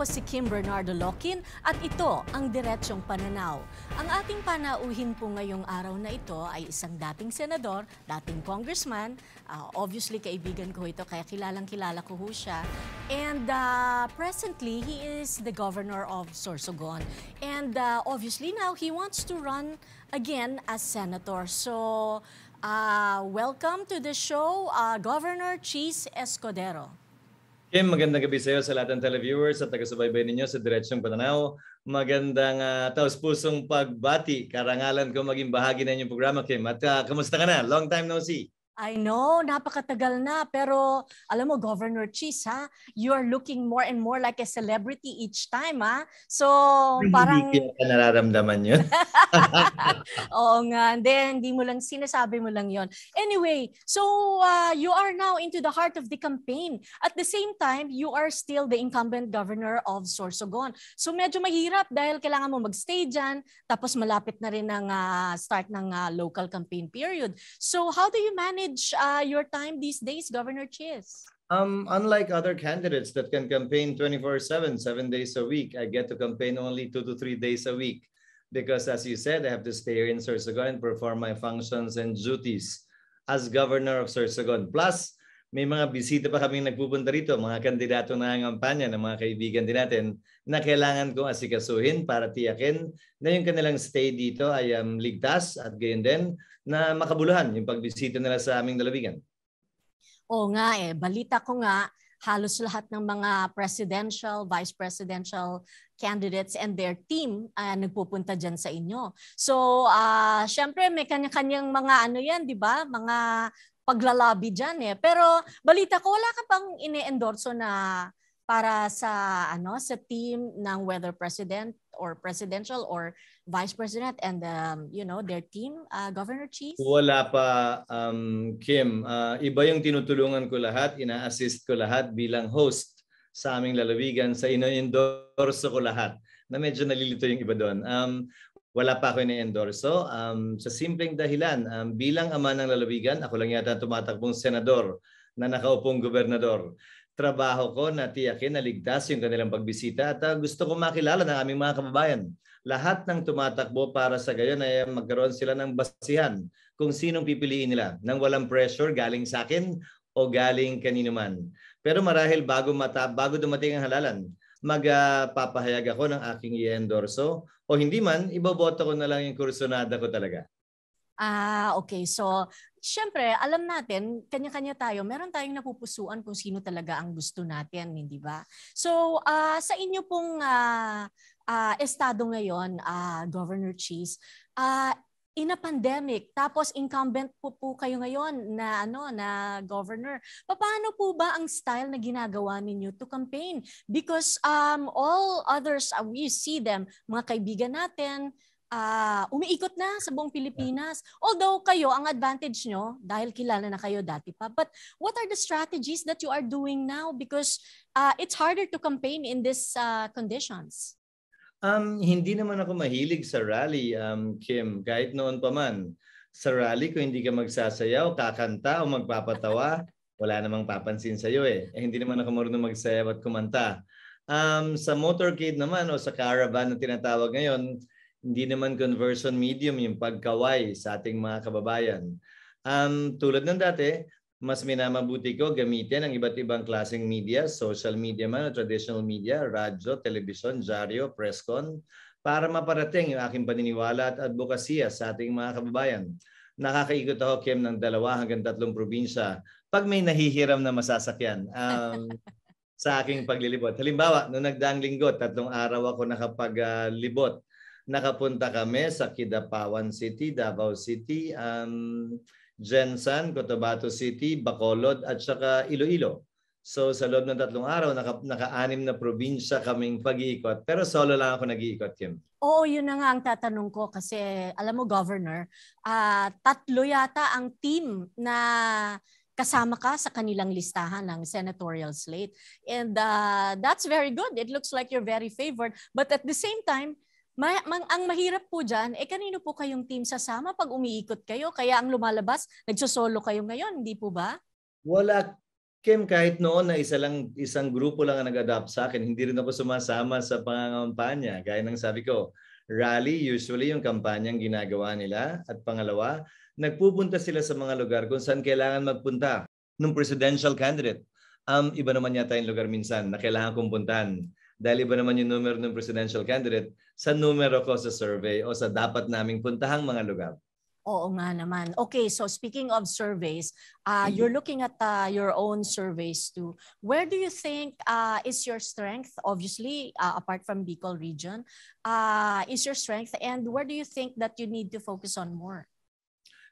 Ako si Kim Bernardo Lokin at ito ang Diretsyong Pananaw. Ang ating panauhin po ngayong araw na ito ay isang dating senador, dating congressman. Uh, obviously, kaibigan ko ito kaya kilalang kilala ko siya. And uh, presently, he is the governor of Sorsogon. And uh, obviously now, he wants to run again as senator. So, uh, welcome to the show, uh, Governor Cheese Escudero. Kim, magandang gabi sa iyo sa lahat ng televiewers at taga-subaybay ninyo sa Diretsyong Pananaw. Magandang uh, ah, taos-pusong pagbati. Karangalan ko maging bahagi na inyong programa, Kim. At uh, kamusta ka na? Long time no see. I know, napakatagal na. Pero alam mo, Governor Cheese, ha? You are looking more and more like a celebrity each time, ha? So, parang... Hindi ka nararamdaman yun. Oo nga. then, hindi mo lang, sinasabi mo lang yon. Anyway, so uh, you are now into the heart of the campaign. At the same time, you are still the incumbent governor of Sorsogon. So, medyo mahirap dahil kailangan mo magstay dyan. Tapos, malapit na rin ang uh, start ng uh, local campaign period. So, how do you manage manage uh, your time these days, Governor Chis? Um, unlike other candidates that can campaign 24 7, seven days a week, I get to campaign only two to three days a week. Because, as you said, I have to stay here in Sursagon and perform my functions and duties as governor of Sursagon. Plus, may mga bisita pa kaming nagpupunta rito, mga kandidato na kampanya ng mga kaibigan din natin na kailangan kong asikasuhin para tiyakin na yung kanilang stay dito ay um, ligtas at gayon din na makabuluhan yung pagbisita nila sa aming dalawigan. Oo nga eh, balita ko nga halos lahat ng mga presidential, vice presidential candidates and their team uh, nagpupunta diyan sa inyo. So, uh, syempre may kanya-kanyang mga ano 'yan, 'di ba? Mga paglalabi diyan eh. Pero balita ko wala ka pang ine-endorso na para sa ano sa team ng whether president or presidential or vice president and um, you know their team uh, governor cheese wala pa um, Kim uh, iba yung tinutulungan ko lahat ina-assist ko lahat bilang host sa aming lalawigan sa ino-endorse ko lahat na medyo nalilito yung iba doon um, wala pa ako ini So, Um, sa simpleng dahilan, um, bilang ama ng lalawigan, ako lang yata tumatakbong senador na nakaupong gobernador. Trabaho ko na tiyakin na ligtas yung kanilang pagbisita at uh, gusto ko makilala ng aming mga kababayan. Lahat ng tumatakbo para sa gayon ay magkaroon sila ng basihan kung sinong pipiliin nila nang walang pressure galing sa akin o galing kanino man. Pero marahil bago, mata, bago dumating ang halalan, magpapahayag ah, uh, ako ng aking i-endorso o hindi man, iboboto ko na lang yung kursonada ko talaga. Ah, okay. So, syempre, alam natin, kanya-kanya tayo. Meron tayong napupusuan kung sino talaga ang gusto natin, hindi eh, ba? So, uh, sa inyo pong uh, uh, estado ngayon, uh, Governor Cheese, uh, in a pandemic tapos incumbent po po kayo ngayon na ano na governor paano po ba ang style na ginagawa ninyo to campaign because um all others uh, we see them mga kaibigan natin uh, umiikot na sa buong Pilipinas. Although kayo, ang advantage nyo, dahil kilala na kayo dati pa, but what are the strategies that you are doing now? Because uh, it's harder to campaign in this uh, conditions. Um, hindi naman ako mahilig sa rally, um, Kim, kahit noon pa man. Sa rally, kung hindi ka magsasayaw, kakanta o magpapatawa, wala namang papansin sa iyo eh. eh. Hindi naman ako marunong magsayaw at kumanta. Um, sa motorcade naman o sa caravan na tinatawag ngayon, hindi naman conversion medium yung pagkaway sa ating mga kababayan. Um, tulad ng dati, mas minamabuti ko gamitin ang iba't ibang klaseng media, social media man o traditional media, radyo, telebisyon, dyaryo, presscon, para maparating yung aking paniniwala at advokasya sa ating mga kababayan. Nakakaikot ako, Kim, ng dalawa hanggang tatlong probinsya pag may nahihiram na masasakyan um, sa aking paglilibot. Halimbawa, noong nagdaang linggo, tatlong araw ako nakapaglibot. Uh, Nakapunta kami sa Kidapawan City, Davao City, um, Jensen, Cotabato City, Bacolod at saka Iloilo. So sa loob ng tatlong araw, naka, naka-anim na probinsya kaming pag-iikot. Pero solo lang ako nag-iikot, Kim. Oo, yun na nga ang tatanong ko kasi alam mo, Governor, uh, tatlo yata ang team na kasama ka sa kanilang listahan ng senatorial slate. And uh, that's very good. It looks like you're very favored. But at the same time, Ma- mang, ang mahirap po dyan, eh kanino po kayong team sasama pag umiikot kayo? Kaya ang lumalabas, nagsosolo kayo ngayon, hindi po ba? Wala, Kim, kahit noon na isa lang, isang grupo lang ang nag adopt sa akin, hindi rin ako sumasama sa pangangampanya. Gaya ng sabi ko, rally, usually yung kampanyang ginagawa nila. At pangalawa, nagpupunta sila sa mga lugar kung saan kailangan magpunta ng presidential candidate. Um, iba naman yata yung lugar minsan na kailangan kumpuntahan dahil iba naman yung numero ng presidential candidate, sa numero ko sa survey o sa dapat naming puntahang mga lugar. Oo nga naman. Okay, so speaking of surveys, uh, mm-hmm. you're looking at uh, your own surveys too. Where do you think uh, is your strength? Obviously, uh, apart from Bicol region, uh, is your strength, and where do you think that you need to focus on more?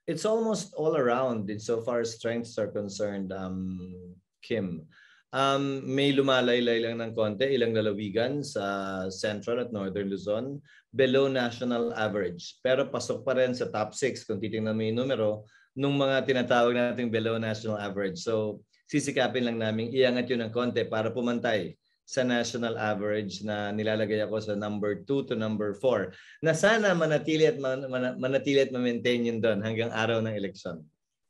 It's almost all around insofar as strengths are concerned, um, Kim. Um, may lumalaylay lang ng konti, ilang lalawigan sa Central at Northern Luzon below national average. Pero pasok pa rin sa top 6 kung titingnan mo yung numero nung mga tinatawag nating below national average. So sisikapin lang namin iangat yun ng konti para pumantay sa national average na nilalagay ako sa number 2 to number 4 na sana manatili at man, man, manatili at ma-maintain yun doon hanggang araw ng eleksyon.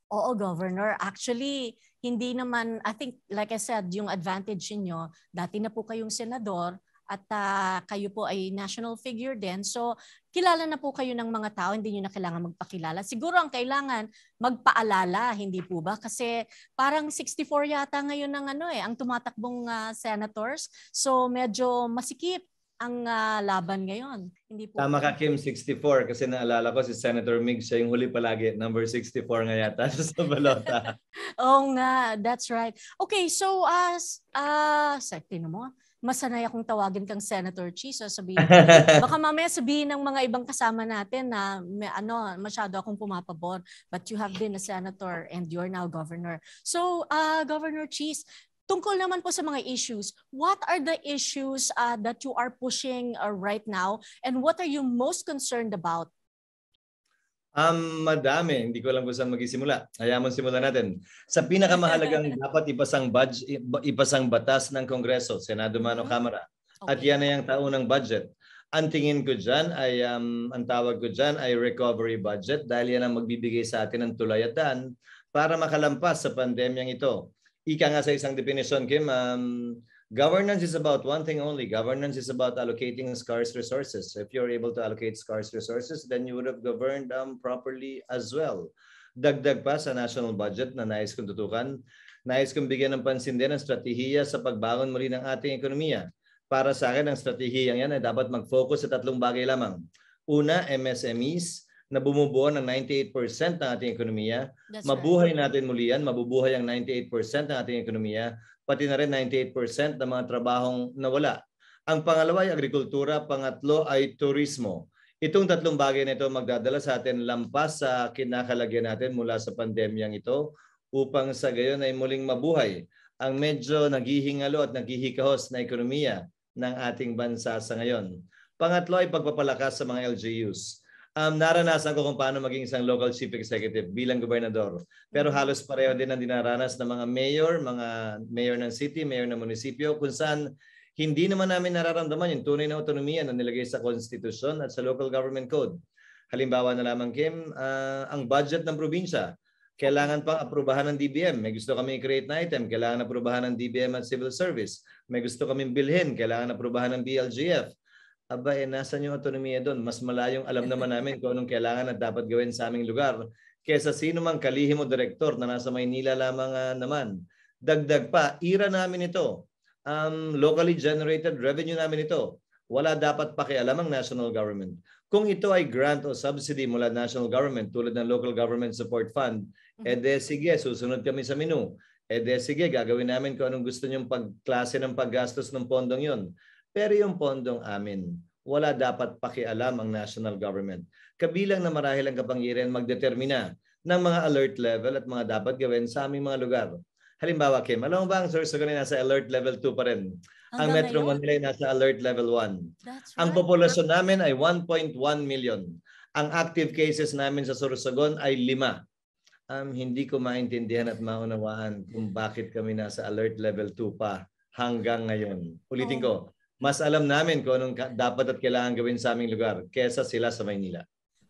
Oo, Governor. Actually, hindi naman, I think, like I said, yung advantage niyo dati na po kayong senador, at uh, kayo po ay national figure din. So, kilala na po kayo ng mga tao, hindi niyo na kailangan magpakilala. Siguro ang kailangan magpaalala, hindi po ba? Kasi parang 64 yata ngayon ng ano eh, ang tumatakbong uh, senators. So, medyo masikip ang uh, laban ngayon. Hindi po Tama ka Kim 64 kasi naalala ko si Senator Mig siya yung huli palagi number 64 nga yata sa balota. Oo nga, that's right. Okay, so as uh, uh sa mo, masanay akong tawagin kang Senator Chi. So sabihin, baka mamaya sabihin ng mga ibang kasama natin na may, ano, masyado akong pumapabor. But you have been a senator and you're now governor. So, uh, Governor Cheese, Tungkol naman po sa mga issues, what are the issues uh, that you are pushing uh, right now and what are you most concerned about? Um, madami. Hindi ko alam kung saan magisimula. Hayamon simulan natin. Sa pinakamahalagang dapat ipasang, budge, ipasang batas ng Kongreso, Senado man o mm-hmm. Kamara, okay. at yan ay ang taunang budget. Ang tingin ko dyan ay, um, ang tawag ko dyan ay recovery budget dahil yan ang magbibigay sa atin ng tulayatan para makalampas sa pandemyang ito ika nga sa isang definition, Kim, um, governance is about one thing only. Governance is about allocating scarce resources. If you're able to allocate scarce resources, then you would have governed um, properly as well. Dagdag pa sa national budget na nais kong tutukan, nais kong bigyan ng pansin din ang strategiya sa pagbangon muli ng ating ekonomiya. Para sa akin, ang strategiyang yan ay dapat mag-focus sa tatlong bagay lamang. Una, MSMEs na bumubuo ng 98% ng ating ekonomiya. That's Mabuhay right. natin muli yan. Mabubuhay ang 98% ng ating ekonomiya. Pati na rin 98% ng mga trabahong nawala. Ang pangalawa ay agrikultura. Pangatlo ay turismo. Itong tatlong bagay na ito magdadala sa atin lampas sa kinakalagyan natin mula sa pandemyang ito upang sa gayon ay muling mabuhay ang medyo naghihingalo at naghihikahos na ekonomiya ng ating bansa sa ngayon. Pangatlo ay pagpapalakas sa mga LGUs um, naranasan ko kung paano maging isang local chief executive bilang gobernador. Pero halos pareho din ang dinaranas ng mga mayor, mga mayor ng city, mayor ng munisipyo, kung saan hindi naman namin nararamdaman yung tunay na autonomiya na nilagay sa konstitusyon at sa local government code. Halimbawa na lamang, Kim, uh, ang budget ng probinsya, kailangan pang aprubahan ng DBM. May gusto kami i-create na item, kailangan aprubahan ng DBM at civil service. May gusto kaming bilhin, kailangan aprubahan ng BLGF aba eh, nasan yung autonomiya doon? Mas malayong alam naman namin kung anong kailangan at dapat gawin sa aming lugar kesa sino mang kalihim o direktor na nasa Maynila lamang uh, naman. Dagdag pa, ira namin ito. Um, locally generated revenue namin ito. Wala dapat pakialam ang national government. Kung ito ay grant o subsidy mula national government tulad ng local government support fund, eh sige, susunod kami sa menu. Ede sige, gagawin namin kung anong gusto niyong pagklase ng paggastos ng pondong yon pero yung pondong amin, wala dapat pakialam ang national government. Kabilang na marahil ang kapangyarihan magdetermina ng mga alert level at mga dapat gawin sa aming mga lugar. Halimbawa, Kim, alam mo ba ang source ko nasa alert level 2 pa rin? Ang, Metro Manila ay nasa alert level 1. right. Ang populasyon namin ay 1.1 million. Ang active cases namin sa Sorsogon ay 5 um, hindi ko maintindihan at maunawaan kung bakit kami nasa alert level 2 pa hanggang ngayon. Ulitin oh. ko, mas alam namin kung anong dapat at kailangan gawin sa aming lugar kesa sila sa Maynila.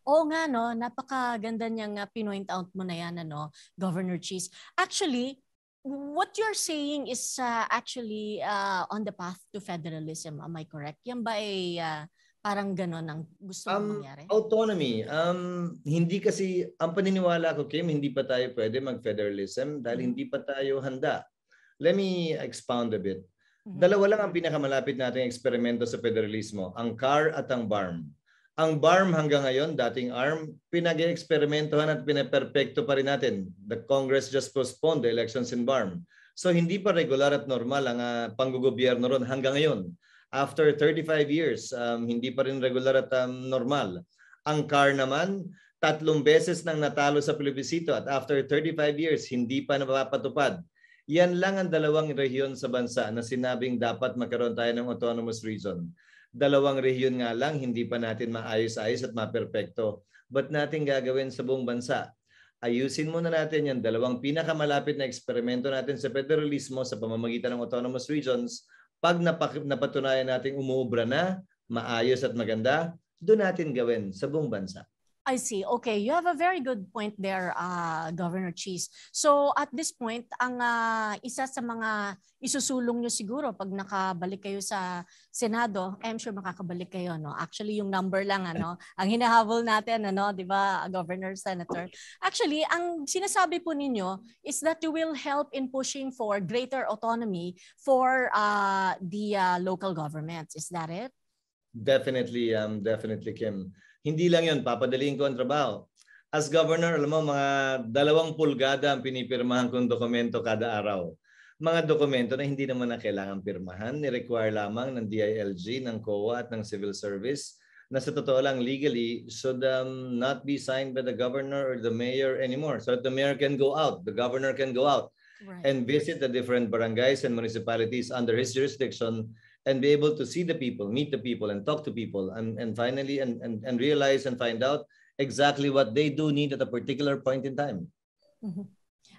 Oo nga, no? Napakaganda niyang uh, pinoint out mo na yan, ano, Governor Cheese. Actually, what you're saying is uh, actually uh, on the path to federalism. Am I correct? Yan ba ay uh, parang ganon ang gusto um, mangyari? Autonomy. Um, hindi kasi, ang paniniwala ko, Kim, hindi pa tayo pwede mag-federalism dahil mm-hmm. hindi pa tayo handa. Let me expound a bit. Mhm. Dalawa lang ang pinakamalapit nating eksperimento sa federalismo, ang CAR at ang BARM. Ang BARM hanggang ngayon, dating ARM, pinag-eksperimentohan at pinaperfecto pa rin natin. The Congress just postponed the elections in BARM. So hindi pa regular at normal ang uh, panggugobyerno ron hanggang ngayon. After 35 years, um, hindi pa rin regular at um, normal. Ang CAR naman, tatlong beses nang natalo sa plebisito at after 35 years, hindi pa napapatupad yan lang ang dalawang rehiyon sa bansa na sinabing dapat magkaroon tayo ng autonomous region. Dalawang rehiyon nga lang, hindi pa natin maayos-ayos at maperpekto. but natin gagawin sa buong bansa? Ayusin muna natin yung dalawang pinakamalapit na eksperimento natin sa federalismo sa pamamagitan ng autonomous regions. Pag napatunayan natin umuobra na, maayos at maganda, doon natin gawin sa buong bansa. I see. Okay, you have a very good point there, uh, Governor Cheese. So at this point, ang uh, isa sa mga isusulong nyo siguro pag nakabalik kayo sa Senado, I'm sure makakabalik kayo. No? Actually, yung number lang, ano, ang hinahabol natin, ano, di ba, Governor, Senator. Actually, ang sinasabi po ninyo is that you will help in pushing for greater autonomy for uh, the uh, local governments. Is that it? Definitely, um, definitely, Kim. Hindi lang yun, papadaliin ko ang trabaho. As governor, alam mo, mga dalawang pulgada ang pinipirmahan kong dokumento kada araw. Mga dokumento na hindi naman na kailangan pirmahan, ni-require lamang ng DILG, ng COA at ng Civil Service na sa totoo lang legally should um, not be signed by the governor or the mayor anymore. So that the mayor can go out, the governor can go out right. and visit the different barangays and municipalities under his jurisdiction and be able to see the people, meet the people, and talk to people, and, and finally and, and, and realize and find out exactly what they do need at a particular point in time. Mm-hmm.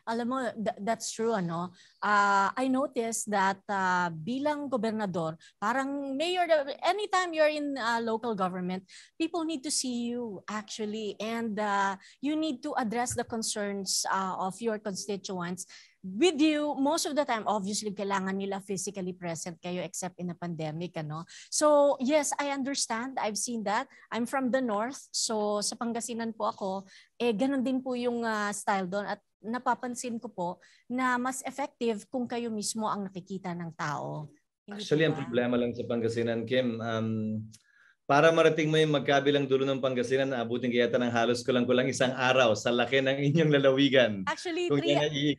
Alam mo, th- that's true, ano? Uh, I noticed that uh, bilang gobernador, parang mayor, anytime you're in uh, local government, people need to see you actually and uh, you need to address the concerns uh, of your constituents with you most of the time obviously kailangan nila physically present kayo except in a pandemic ano so yes i understand i've seen that i'm from the north so sa Pangasinan po ako eh ganun din po yung uh, style doon at napapansin ko po na mas effective kung kayo mismo ang nakikita ng tao Hindi actually ang problema lang sa Pangasinan Kim um para marating mo yung magkabilang dulo ng Pangasinan, naabutin kaya ng halos ko lang ko lang isang araw sa laki ng inyong lalawigan. Actually, Kung three,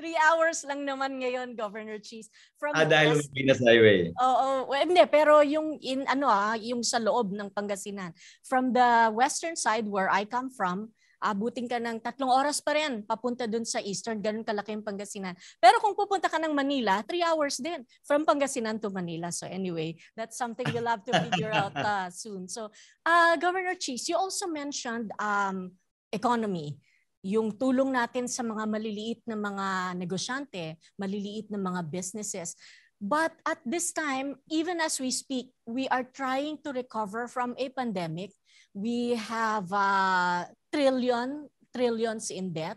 Three hours lang naman ngayon, Governor Cheese. From ah, dahil West, Pinas Highway. Eh. Oo, oh, oh, well, hindi, pero yung in ano ah, yung sa loob ng Pangasinan. From the western side where I come from, abutin ka ng tatlong oras pa rin papunta dun sa eastern, ganun kalaki yung Pangasinan. Pero kung pupunta ka ng Manila, three hours din from Pangasinan to Manila. So anyway, that's something you'll have to figure out uh, soon. So uh, Governor Cheese, you also mentioned um, economy yung tulong natin sa mga maliliit na mga negosyante, maliliit na mga businesses. But at this time, even as we speak, we are trying to recover from a pandemic. We have uh, trillion, trillions in debt.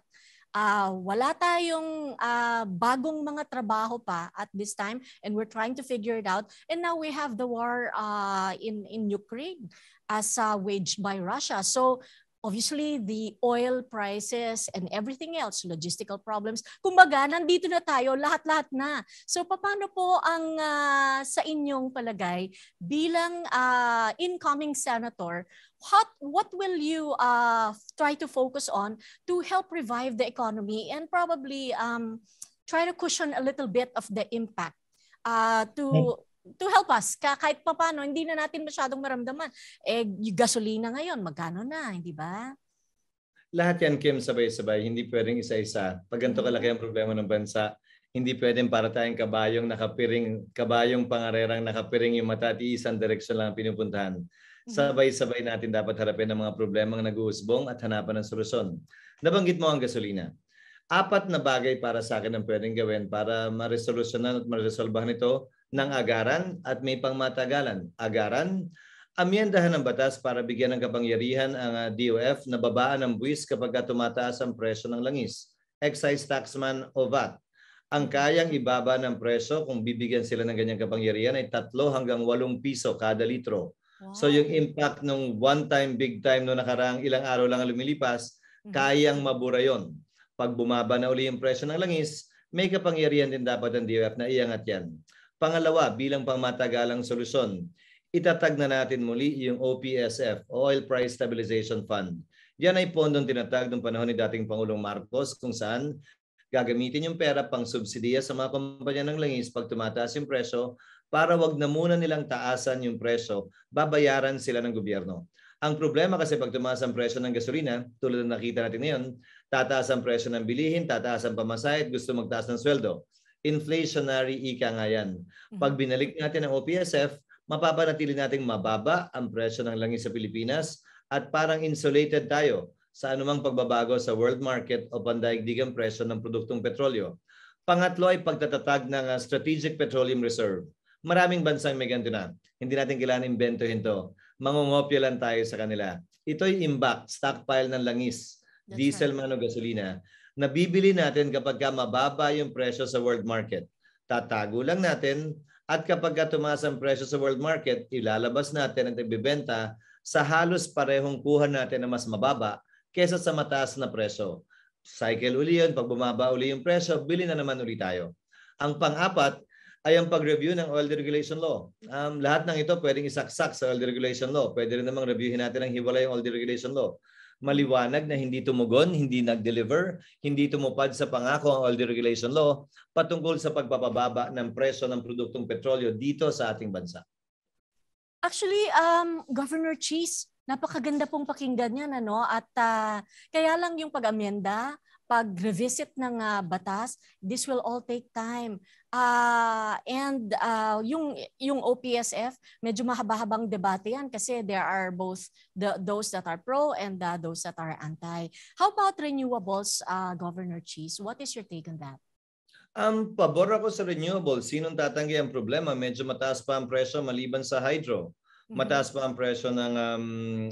Uh, wala tayong uh, bagong mga trabaho pa at this time and we're trying to figure it out. And now we have the war uh, in, in Ukraine as uh, waged by Russia. So obviously the oil prices and everything else, logistical problems. Kumbaga, nandito na tayo, lahat-lahat na. So paano po ang uh, sa inyong palagay bilang uh, incoming senator, what what will you uh, try to focus on to help revive the economy and probably um, try to cushion a little bit of the impact uh, to mm to help us kahit papano hindi na natin masyadong maramdaman eh yung gasolina ngayon magkano na hindi ba lahat yan Kim sabay-sabay hindi pwedeng isa-isa pag ganito mm-hmm. kalaki ang problema ng bansa hindi pwedeng para tayong kabayong nakapiring kabayong pangarerang nakapiring yung mata at isang direksyon lang pinupuntahan mm-hmm. sabay-sabay natin dapat harapin ang mga problemang nag-uusbong at hanapan ng solusyon nabanggit mo ang gasolina apat na bagay para sa akin ang pwedeng gawin para maresolusyonan at maresolbahan ito ng agaran at may pangmatagalan. Agaran, amyendahan ng batas para bigyan ng kapangyarihan ang ah, DOF na babaan ang buwis kapag tumataas ang presyo ng langis. Excise taxman o VAT. Ang kayang ibaba ng presyo kung bibigyan sila ng ganyang kapangyarihan ay 3 hanggang 8 piso kada litro. Wow. So yung impact ng one time, big time, no nakaraang ilang araw lang lumilipas, mhm. kayang mabura yon. Pag bumaba na uli yung presyo ng langis, may kapangyarihan din dapat ang DOF na iangat yan. Pangalawa, bilang pangmatagalang solusyon, itatag na natin muli yung OPSF, Oil Price Stabilization Fund. Yan ay pondong tinatag ng panahon ni dating Pangulong Marcos kung saan gagamitin yung pera pang subsidiya sa mga kumpanya ng langis pag tumataas yung presyo para wag na muna nilang taasan yung presyo, babayaran sila ng gobyerno. Ang problema kasi pag tumaas ang presyo ng gasolina, tulad ng nakita natin ngayon, tataas ang presyo ng bilihin, tataas ang pamasahit, gusto magtaas ng sweldo inflationary ika nga yan. Mhm. Pag binalik natin ang OPSF, mapapanatili nating mababa ang presyo ng langis sa Pilipinas at parang insulated tayo sa anumang pagbabago sa world market o pandaigdigang presyo ng produktong petrolyo. Pangatlo ay pagtatatag ng ah, Strategic Petroleum Reserve. Maraming bansang may ganito na. Hindi natin kailangan imbentohin to. Mangungopyo lang tayo sa kanila. Ito'y imbak, stockpile ng langis, That's diesel right. man o gasolina nabibili natin kapag ka mababa yung presyo sa world market. Tatago lang natin at kapag ka tumaas ang presyo sa world market, ilalabas natin at ibibenta sa halos parehong kuha natin na mas mababa kesa sa mataas na presyo. Cycle uli yun. Pag bumaba uli yung presyo, bili na naman uli tayo. Ang pang-apat, ay ang pag-review ng oil deregulation law. Um, lahat ng ito pwedeng isaksak sa oil deregulation law. Pwede rin namang reviewin natin ang hiwala yung oil deregulation law maliwanag na hindi tumugon, hindi nag-deliver, hindi tumupad sa pangako ang oil deregulation law patungkol sa pagpapababa ng presyo ng produktong petrolyo dito sa ating bansa. Actually, um, Governor Cheese, napakaganda pong pakinggan niya, ano? At uh, kaya lang yung pag amenda pag-revisit ng uh, batas, this will all take time. Uh, and uh, yung, yung OPSF, medyo mahaba-habang debate yan kasi there are both the, those that are pro and uh, those that are anti. How about renewables, uh, Governor Cheese? What is your take on that? Um, pabor ako sa renewables. Sinong tatanggi ang problema? Medyo mataas pa ang presyo maliban sa hydro. Mm-hmm. Mataas pa ang presyo ng um,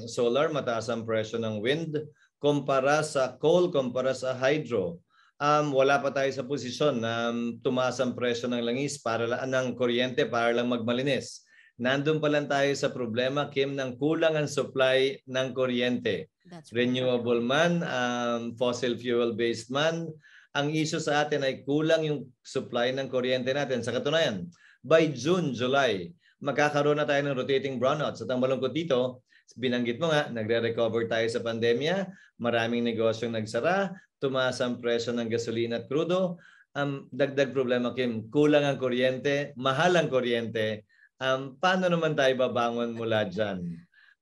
solar, mataas ang presyo ng wind, kumpara sa coal, kumpara sa hydro, um, wala pa tayo sa posisyon na um, tumaas ang presyo ng langis para lang, ng kuryente para lang magmalinis. Nandun pa lang tayo sa problema, Kim, ng kulang ang supply ng kuryente. right. Renewable man, um, fossil fuel-based man, ang issue sa atin ay kulang yung supply ng kuryente natin. Sa katunayan, by June, July, magkakaroon na tayo ng rotating brownouts. At ang malungkot dito, binanggit mo nga, nagre-recover tayo sa pandemya, maraming negosyong nagsara, tumaas ang presyo ng gasolina at krudo, um, dagdag problema Kim, kulang ang kuryente, mahal ang kuryente, um, paano naman tayo babangon mula dyan?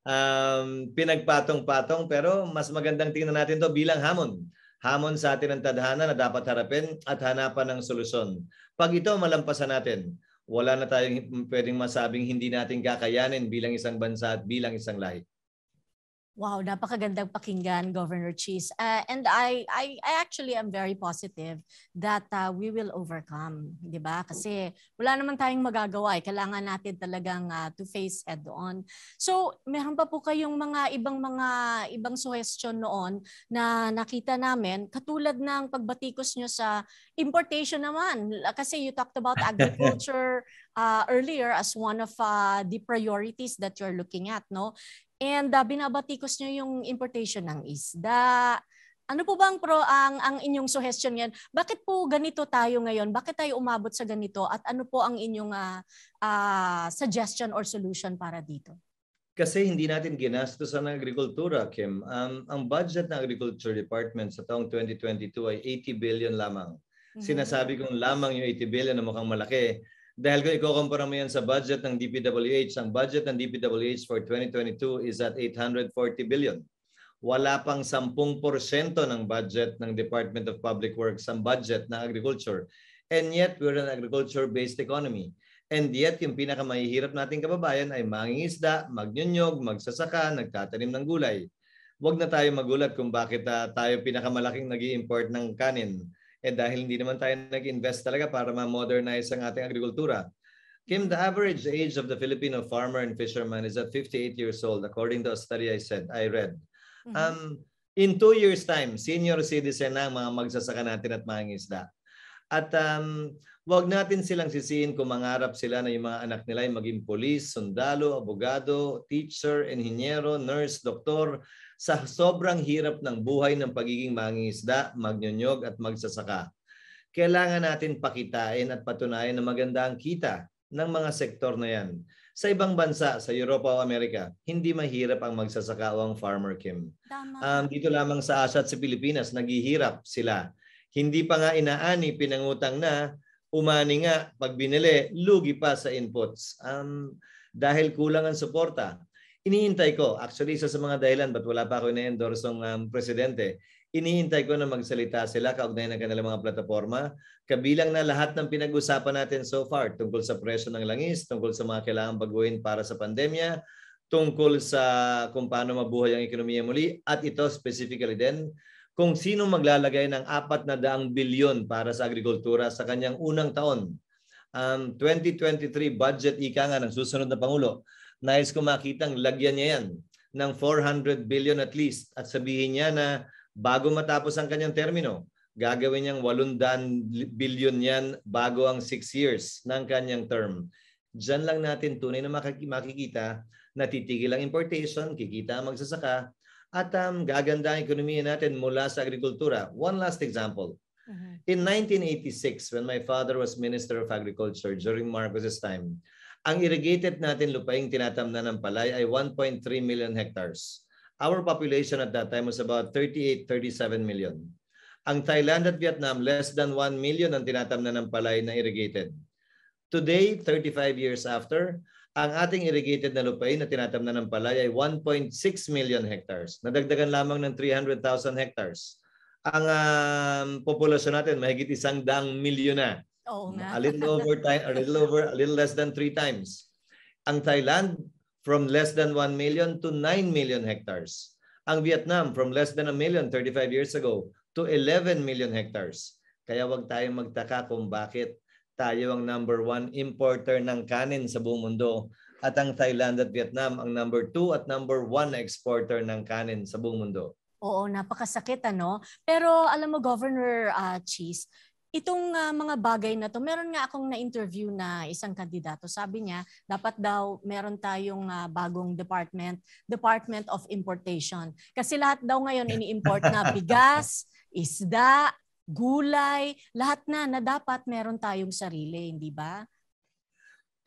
Um, pinagpatong-patong pero mas magandang tingnan natin to bilang hamon. Hamon sa atin ang tadhana na dapat harapin at hanapan ng solusyon. Pag ito malampasan natin, wala na tayong pwedeng masabing hindi natin kakayanin bilang isang bansa at bilang isang lahi. Wow, napakagandang pakinggan, Governor Cheese. Uh, and I, I, I actually am very positive that uh, we will overcome, di ba? Kasi wala naman tayong magagawa. Eh. Kailangan natin talagang uh, to face head on. So, meron pa po kayong mga ibang mga ibang suggestion noon na nakita namin, katulad ng pagbatikos nyo sa importation naman. Kasi you talked about agriculture uh, earlier as one of uh, the priorities that you're looking at, no? And uh, binabatikos nyo yung importation ng isda. Ano po bang pro ang ang inyong suggestion yan? Bakit po ganito tayo ngayon? Bakit tayo umabot sa ganito at ano po ang inyong uh, uh, suggestion or solution para dito? Kasi hindi natin ginastos ang agrikultura, Kim. Um, ang budget ng Agriculture Department sa taong 2022 ay 80 billion lamang. Mm-hmm. Sinasabi kong lamang yung 80 billion na mukhang malaki dahil kung ikokompara mo yan sa budget ng DPWH, ang budget ng DPWH for 2022 is at 840 billion. Wala pang 10% ng budget ng Department of Public Works ang budget ng agriculture. And yet, we're an agriculture-based economy. And yet, yung pinakamahihirap nating kababayan ay mangingisda, magnyunyog, magsasaka, nagtatanim ng gulay. Huwag na tayo magulat kung bakit uh, tayo pinakamalaking nag import ng kanin eh dahil hindi naman tayo nag-invest talaga para ma-modernize ang ating agrikultura. Kim, the average age of the Filipino farmer and fisherman is at 58 years old, according to a study I said I read. Mm-hmm. Um, in two years' time, senior citizen na ang mga magsasaka natin at mga isda. At um, wag natin silang sisihin kung mangarap sila na yung mga anak nila ay maging polis, sundalo, abogado, teacher, enhinyero, nurse, doktor, sa sobrang hirap ng buhay ng pagiging mangingisda, magnyonyog at magsasaka. Kailangan natin pakitain at patunayan na maganda ang kita ng mga sektor na yan. Sa ibang bansa, sa Europa o Amerika, hindi mahirap ang magsasaka o ang farmer, Kim. Um, dito lamang sa Asia at sa Pilipinas, naghihirap sila. Hindi pa nga inaani, pinangutang na, umani nga, pag binili, lugi pa sa inputs. Um, dahil kulang ang suporta. Iniintay ko, actually isa sa mga dahilan ba't wala pa ako na-endorse ng um, presidente, iniintay ko na magsalita sila kaugnay ng kanilang mga plataforma, kabilang na lahat ng pinag-usapan natin so far tungkol sa presyo ng langis, tungkol sa mga kailangan baguhin para sa pandemya, tungkol sa kung paano mabuhay ang ekonomiya muli, at ito specifically din, kung sino maglalagay ng na daang bilyon para sa agrikultura sa kanyang unang taon. Um, 2023 budget ika nga ng susunod na Pangulo Nais ko makitang lagyan niya yan ng 400 billion at least at sabihin niya na bago matapos ang kanyang termino, gagawin niyang 800 billion yan bago ang 6 years ng kanyang term. Diyan lang natin tunay na makikita na titigil ang importation, kikita ang magsasaka, at um, gaganda ang ekonomiya natin mula sa agrikultura. One last example. In 1986, when my father was Minister of Agriculture during Marcos's time, ang irrigated natin lupaing tinatamnan ng palay ay 1.3 million hectares. Our population at that time was about 38-37 million. Ang Thailand at Vietnam, less than 1 million ang tinatamnan ng palay na irrigated. Today, 35 years after, ang ating irrigated na lupain na tinatamnan ng palay ay 1.6 million hectares. Nadagdagan lamang ng 300,000 hectares. Ang um, populasyon natin, mahigit isang daang milyon na. Oo mm, nga. A little over time, a little over, a little less than three times. Ang Thailand, from less than 1 million to 9 million hectares. Ang Vietnam, from less than a million 35 years ago to 11 million hectares. Kaya wag tayong magtaka kung bakit tayo ang number one importer ng kanin sa buong mundo at ang Thailand at Vietnam ang number two at number one exporter ng kanin sa buong mundo. Oo, napakasakit ano. Pero alam mo Governor uh, ah, Cheese, itong uh, mga bagay na to, meron nga akong na-interview na isang kandidato. Sabi niya, dapat daw meron tayong uh, bagong department, Department of Importation. Kasi lahat daw ngayon ini-import na bigas, isda, gulay, lahat na na dapat meron tayong sarili, hindi ba?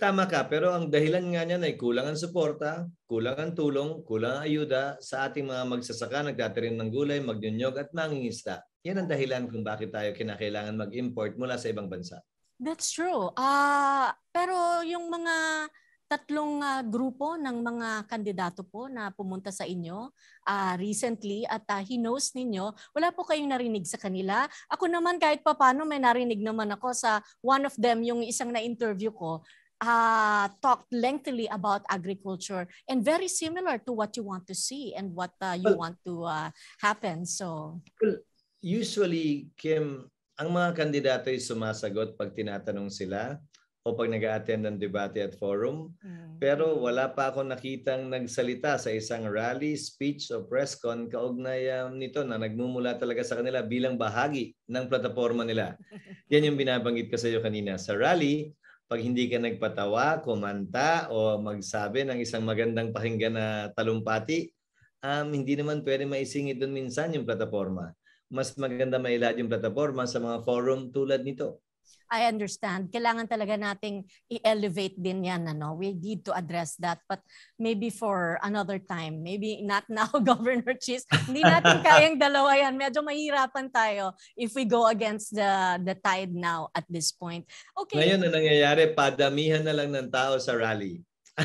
Tama ka, pero ang dahilan nga niyan ay kulang ang suporta, kulang ang tulong, kulang ang ayuda sa ating mga magsasaka, nagtatirim ng gulay, magnyunyog at mangingisda. Yan ang dahilan kung bakit tayo kinakailangan mag-import mula sa ibang bansa. That's true. Uh, pero yung mga tatlong uh, grupo ng mga kandidato po na pumunta sa inyo uh, recently at uh, knows ninyo, wala po kayong narinig sa kanila. Ako naman kahit papano may narinig naman ako sa one of them, yung isang na-interview ko uh, talked lengthily about agriculture and very similar to what you want to see and what uh, you well, want to uh, happen. So well, usually Kim, ang mga kandidato ay sumasagot pag tinatanong sila o pag nag-attend ng debate at forum. Mm. Pero wala pa akong nakitang nagsalita sa isang rally, speech o press con kaugnay um, nito na nagmumula talaga sa kanila bilang bahagi ng plataforma nila. Yan yung binabanggit ko sa iyo kanina. Sa rally, pag hindi ka nagpatawa, kumanta, o magsabi ng isang magandang pakinggan na talumpati, um, hindi naman pwede maisingit doon minsan yung plataforma. Mas maganda mailad yung plataforma sa mga forum tulad nito. I understand. Kailangan talaga nating i-elevate din yan. Ano? We need to address that. But maybe for another time. Maybe not now, Governor Cheese. Hindi natin kayang dalawa yan. Medyo mahirapan tayo if we go against the, the tide now at this point. Okay. Ngayon, ang nangyayari, padamihan na lang ng tao sa rally.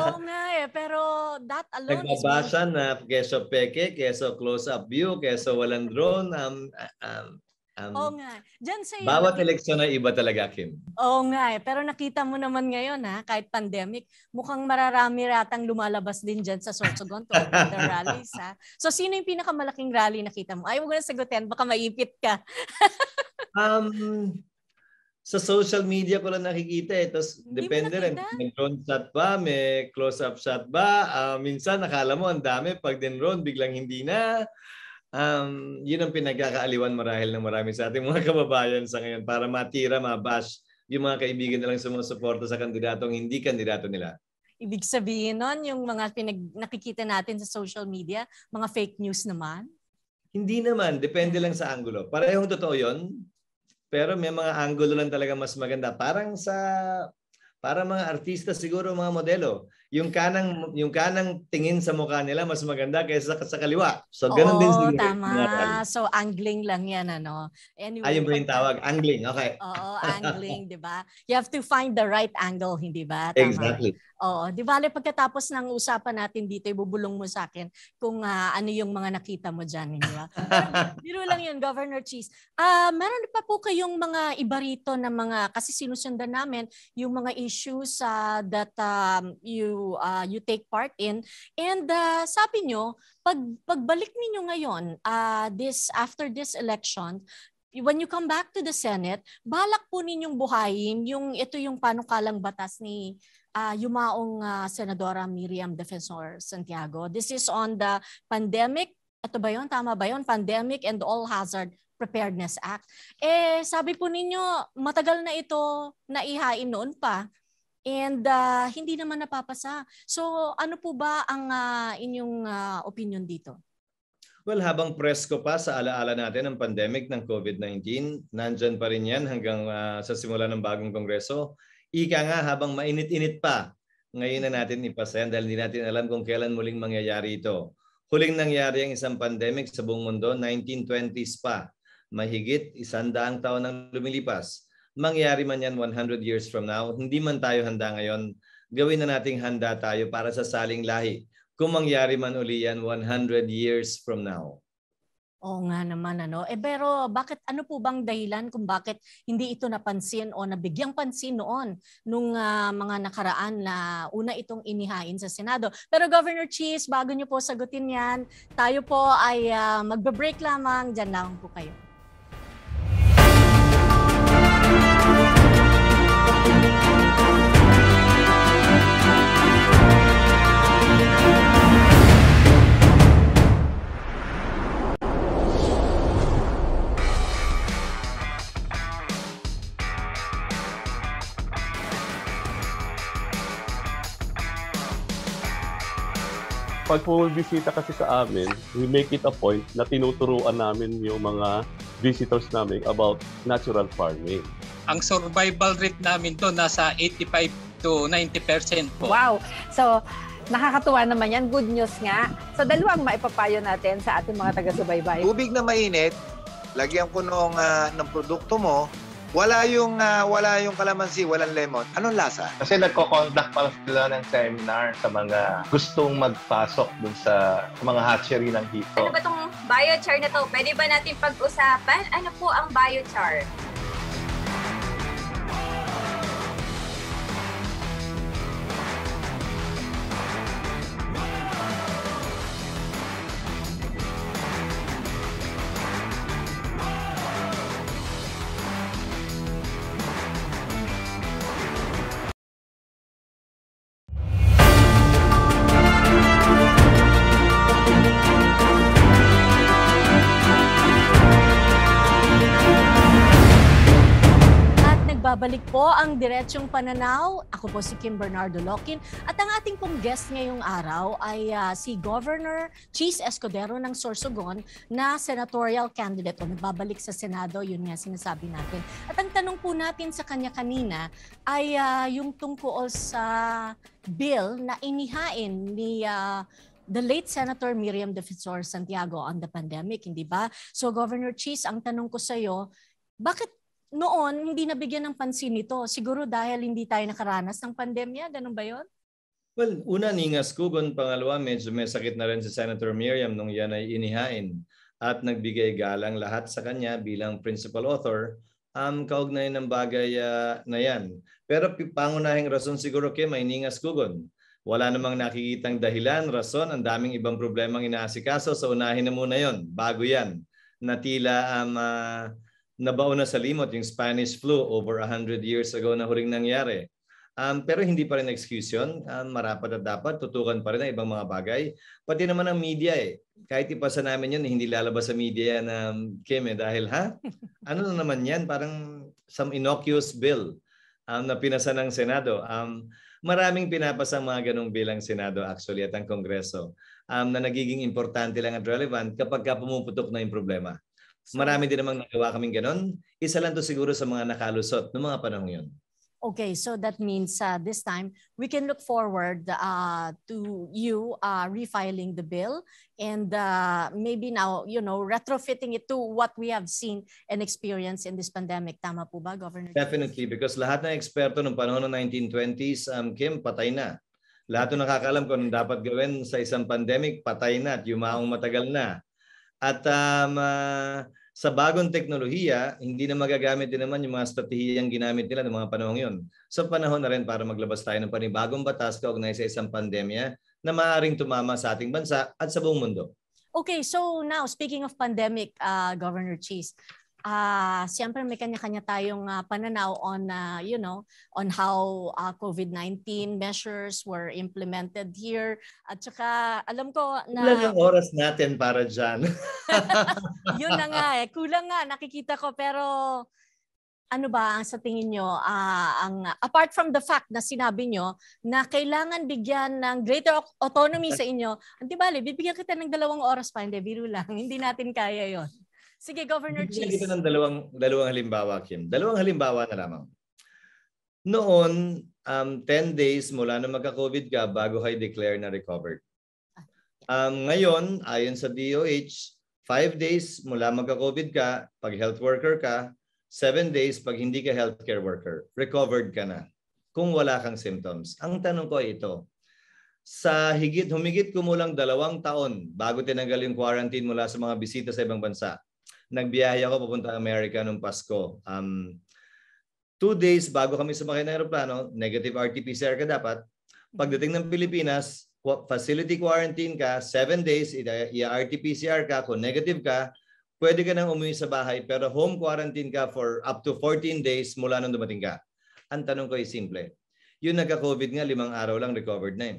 Oo nga eh, pero that alone Nagbabasa is... Nagbabasa na keso peke, keso close-up view, keso walang drone. Um, uh, um, Um, Oo nga. Diyan sa Bawat eleksyon ay iba talaga, Kim. Oo nga eh. Pero nakita mo naman ngayon ha, kahit pandemic, mukhang mararami ratang lumalabas din dyan sa Sorsogon to the rallies ha. So sino yung pinakamalaking rally nakita mo? Ay, huwag na sagutin. Baka maipit ka. um, sa social media ko lang nakikita eh. Tapos depende rin. May drone shot ba? May close-up shot ba? Uh, minsan nakala mo ang dami. Pag din drone, biglang hindi na um, yun ang pinagkakaaliwan marahil ng marami sa ating mga kababayan sa ngayon para matira, mabash yung mga kaibigan nilang sumusuporta sa kandidatong hindi kandidato nila. Ibig sabihin nun, yung mga pinag nakikita natin sa social media, mga fake news naman? Hindi naman. Depende lang sa angulo. Parehong totoo yon Pero may mga angulo lang talaga mas maganda. Parang sa para mga artista siguro, mga modelo yung kanang yung kanang tingin sa mukha nila mas maganda kaysa sa, sa kaliwa. So ganun Oo, din siguro. tama. Natal. So angling lang 'yan ano. Anyway, Ayun ba yung tawag? Angling, okay. Oo, angling, 'di ba? You have to find the right angle, hindi ba? Tama. Exactly. Oo, 'di ba? pagkatapos ng usapan natin dito, ibubulong mo sa akin kung uh, ano yung mga nakita mo diyan, hindi ba? Pero, biro lang 'yun, Governor Cheese. Ah, uh, meron pa po kayong mga iba rito na mga kasi sinusundan namin yung mga issues uh, that um, you uh, you take part in. And uh, sabi nyo, pag pagbalik niyo ngayon uh, this after this election, when you come back to the Senate, balak po ninyong buhayin yung ito yung panukalang batas ni uh, yumaong uh, Senadora Miriam Defensor Santiago. This is on the pandemic, ito ba yun? Tama ba yun? Pandemic and All Hazard Preparedness Act. Eh, sabi po ninyo, matagal na ito naihain noon pa and uh, hindi naman napapasa. So ano po ba ang uh, inyong uh, opinion dito? Well, habang presko pa sa alaala natin ang pandemic ng COVID-19, nandyan pa rin yan hanggang uh, sa simula ng bagong kongreso. Ika nga, habang mainit-init pa, ngayon na natin ipasa dahil hindi natin alam kung kailan muling mangyayari ito. Huling nangyari ang isang pandemic sa buong mundo, 1920s pa. Mahigit isandaang taon ang lumilipas mangyari man yan 100 years from now, hindi man tayo handa ngayon, gawin na nating handa tayo para sa saling lahi. Kung mangyari man uli yan 100 years from now. O nga naman ano. Eh pero bakit ano po bang dahilan kung bakit hindi ito napansin o nabigyang pansin noon nung uh, mga nakaraan na una itong inihain sa Senado. Pero Governor Cheese, bago niyo po sagutin 'yan, tayo po ay uh, magbe-break lamang. Diyan lang po kayo. pag bumibisita kasi sa amin, we make it a point na tinuturuan namin yung mga visitors namin about natural farming. Ang survival rate namin to nasa 85 to 90% po. Wow! So, Nakakatuwa naman yan. Good news nga. So, dalawang maipapayo natin sa ating mga taga-subaybay. Tubig na mainit, lagyan ko nung, uh, ng produkto mo, wala yung ah, wala yung kalamansi, walang lemon. Anong lasa? Kasi nagko-conduct pala sila ng seminar sa mga gustong magpasok dun sa mga hatchery ng hipo. Ano ba tong biochar na to? Pwede ba natin pag-usapan? Ano po ang biochar? Babalik po ang Diretsyong Pananaw. Ako po si Kim Bernardo Lokin at ang ating pong guest ngayong araw ay uh, si Governor Cheese Escudero ng Sorsogon na senatorial candidate o nagbabalik sa Senado, yun nga sinasabi natin. At ang tanong po natin sa kanya kanina ay uh, yung tungkol sa bill na inihain ni uh, the late Senator Miriam Defensor Santiago on the pandemic, hindi ba? So Governor Cheese, ang tanong ko sa iyo, bakit noon, hindi nabigyan ng pansin ito. Siguro dahil hindi tayo nakaranas ng pandemya. Ganun ba yon? Well, una, ningas kugon. Pangalawa, medyo may sakit na rin si Senator Miriam nung yan ay inihain at nagbigay galang lahat sa kanya bilang principal author um, kaugnay ng bagay uh, na yan. Pero pangunahing rason siguro, Kim, ay ningas kugon. Wala namang nakikitang dahilan, rason, ang daming ibang problemang inaasikaso. So unahin na muna yon bago yan. Na tila um, uh, nabaw na sa limot yung Spanish flu over 100 years ago na huling nangyari. Um, pero hindi pa rin excuse yun. Um, marapat at dapat, tutukan pa rin ang ibang mga bagay. Pati naman ang media eh. Kahit ipasa namin yun, hindi lalabas sa media yan, um, Kim eh. Dahil ha, ano na naman yan? Parang some innocuous bill um, na pinasa ng Senado. Um, maraming pinapasang mga ganong bilang Senado actually at ang Kongreso um, na nagiging importante lang at relevant kapag ka pumuputok na yung problema. Marami din namang nagawa kaming ganun. Isa lang to siguro sa mga nakalusot ng mga panahon yun. Okay, so that means uh, this time we can look forward uh, to you uh, refiling the bill and uh, maybe now, you know, retrofitting it to what we have seen and experienced in this pandemic. Tama po ba, Governor? Definitely, because lahat ng eksperto ng panahon ng 1920s, um, Kim, patay na. Lahat ng nakakalam kung dapat gawin sa isang pandemic, patay na at yumaong matagal na. At um, uh, sa bagong teknolohiya, hindi na magagamit din naman yung mga estratehiyang ginamit nila ng mga panahong yun. So panahon na rin para maglabas tayo ng panibagong batas kaugnay sa isang pandemya na maaaring tumama sa ating bansa at sa buong mundo. Okay, so now speaking of pandemic, uh, Governor Cheese, uh, siyempre may kanya-kanya tayong uh, pananaw on uh, you know on how uh, COVID-19 measures were implemented here at saka alam ko na kulang ang oras natin para diyan. Yun na nga eh kulang nga nakikita ko pero ano ba ang sa tingin nyo uh, ang apart from the fact na sinabi nyo na kailangan bigyan ng greater autonomy sa inyo, hindi bale, bibigyan kita ng dalawang oras pa, hindi, biro lang, hindi natin kaya yon Sige, Governor Cheese. Bigyan kita ng dalawang, dalawang halimbawa, Kim. Dalawang halimbawa na lamang. Noon, um, 10 days mula nung magka-COVID ka bago kay declare na recovered. Ah, um, ngayon, ayon sa DOH, 5 days mula magka-COVID ka, pag health worker ka, 7 days pag hindi ka healthcare worker, recovered ka na kung wala kang symptoms. Ang tanong ko ay ito, sa higit humigit kumulang dalawang taon bago tinanggal yung quarantine mula sa mga bisita sa ibang bansa, nagbiyahe ako papunta America nung Pasko. Um, two days bago kami sumakay ng aeroplano, negative RT-PCR ka dapat. Pagdating ng Pilipinas, facility quarantine ka, seven days, i-RT-PCR ka, kung negative ka, pwede ka nang umuwi sa bahay pero home quarantine ka for up to 14 days mula nung dumating ka. Ang tanong ko ay simple. Yung nagka-COVID nga, limang araw lang recovered na eh.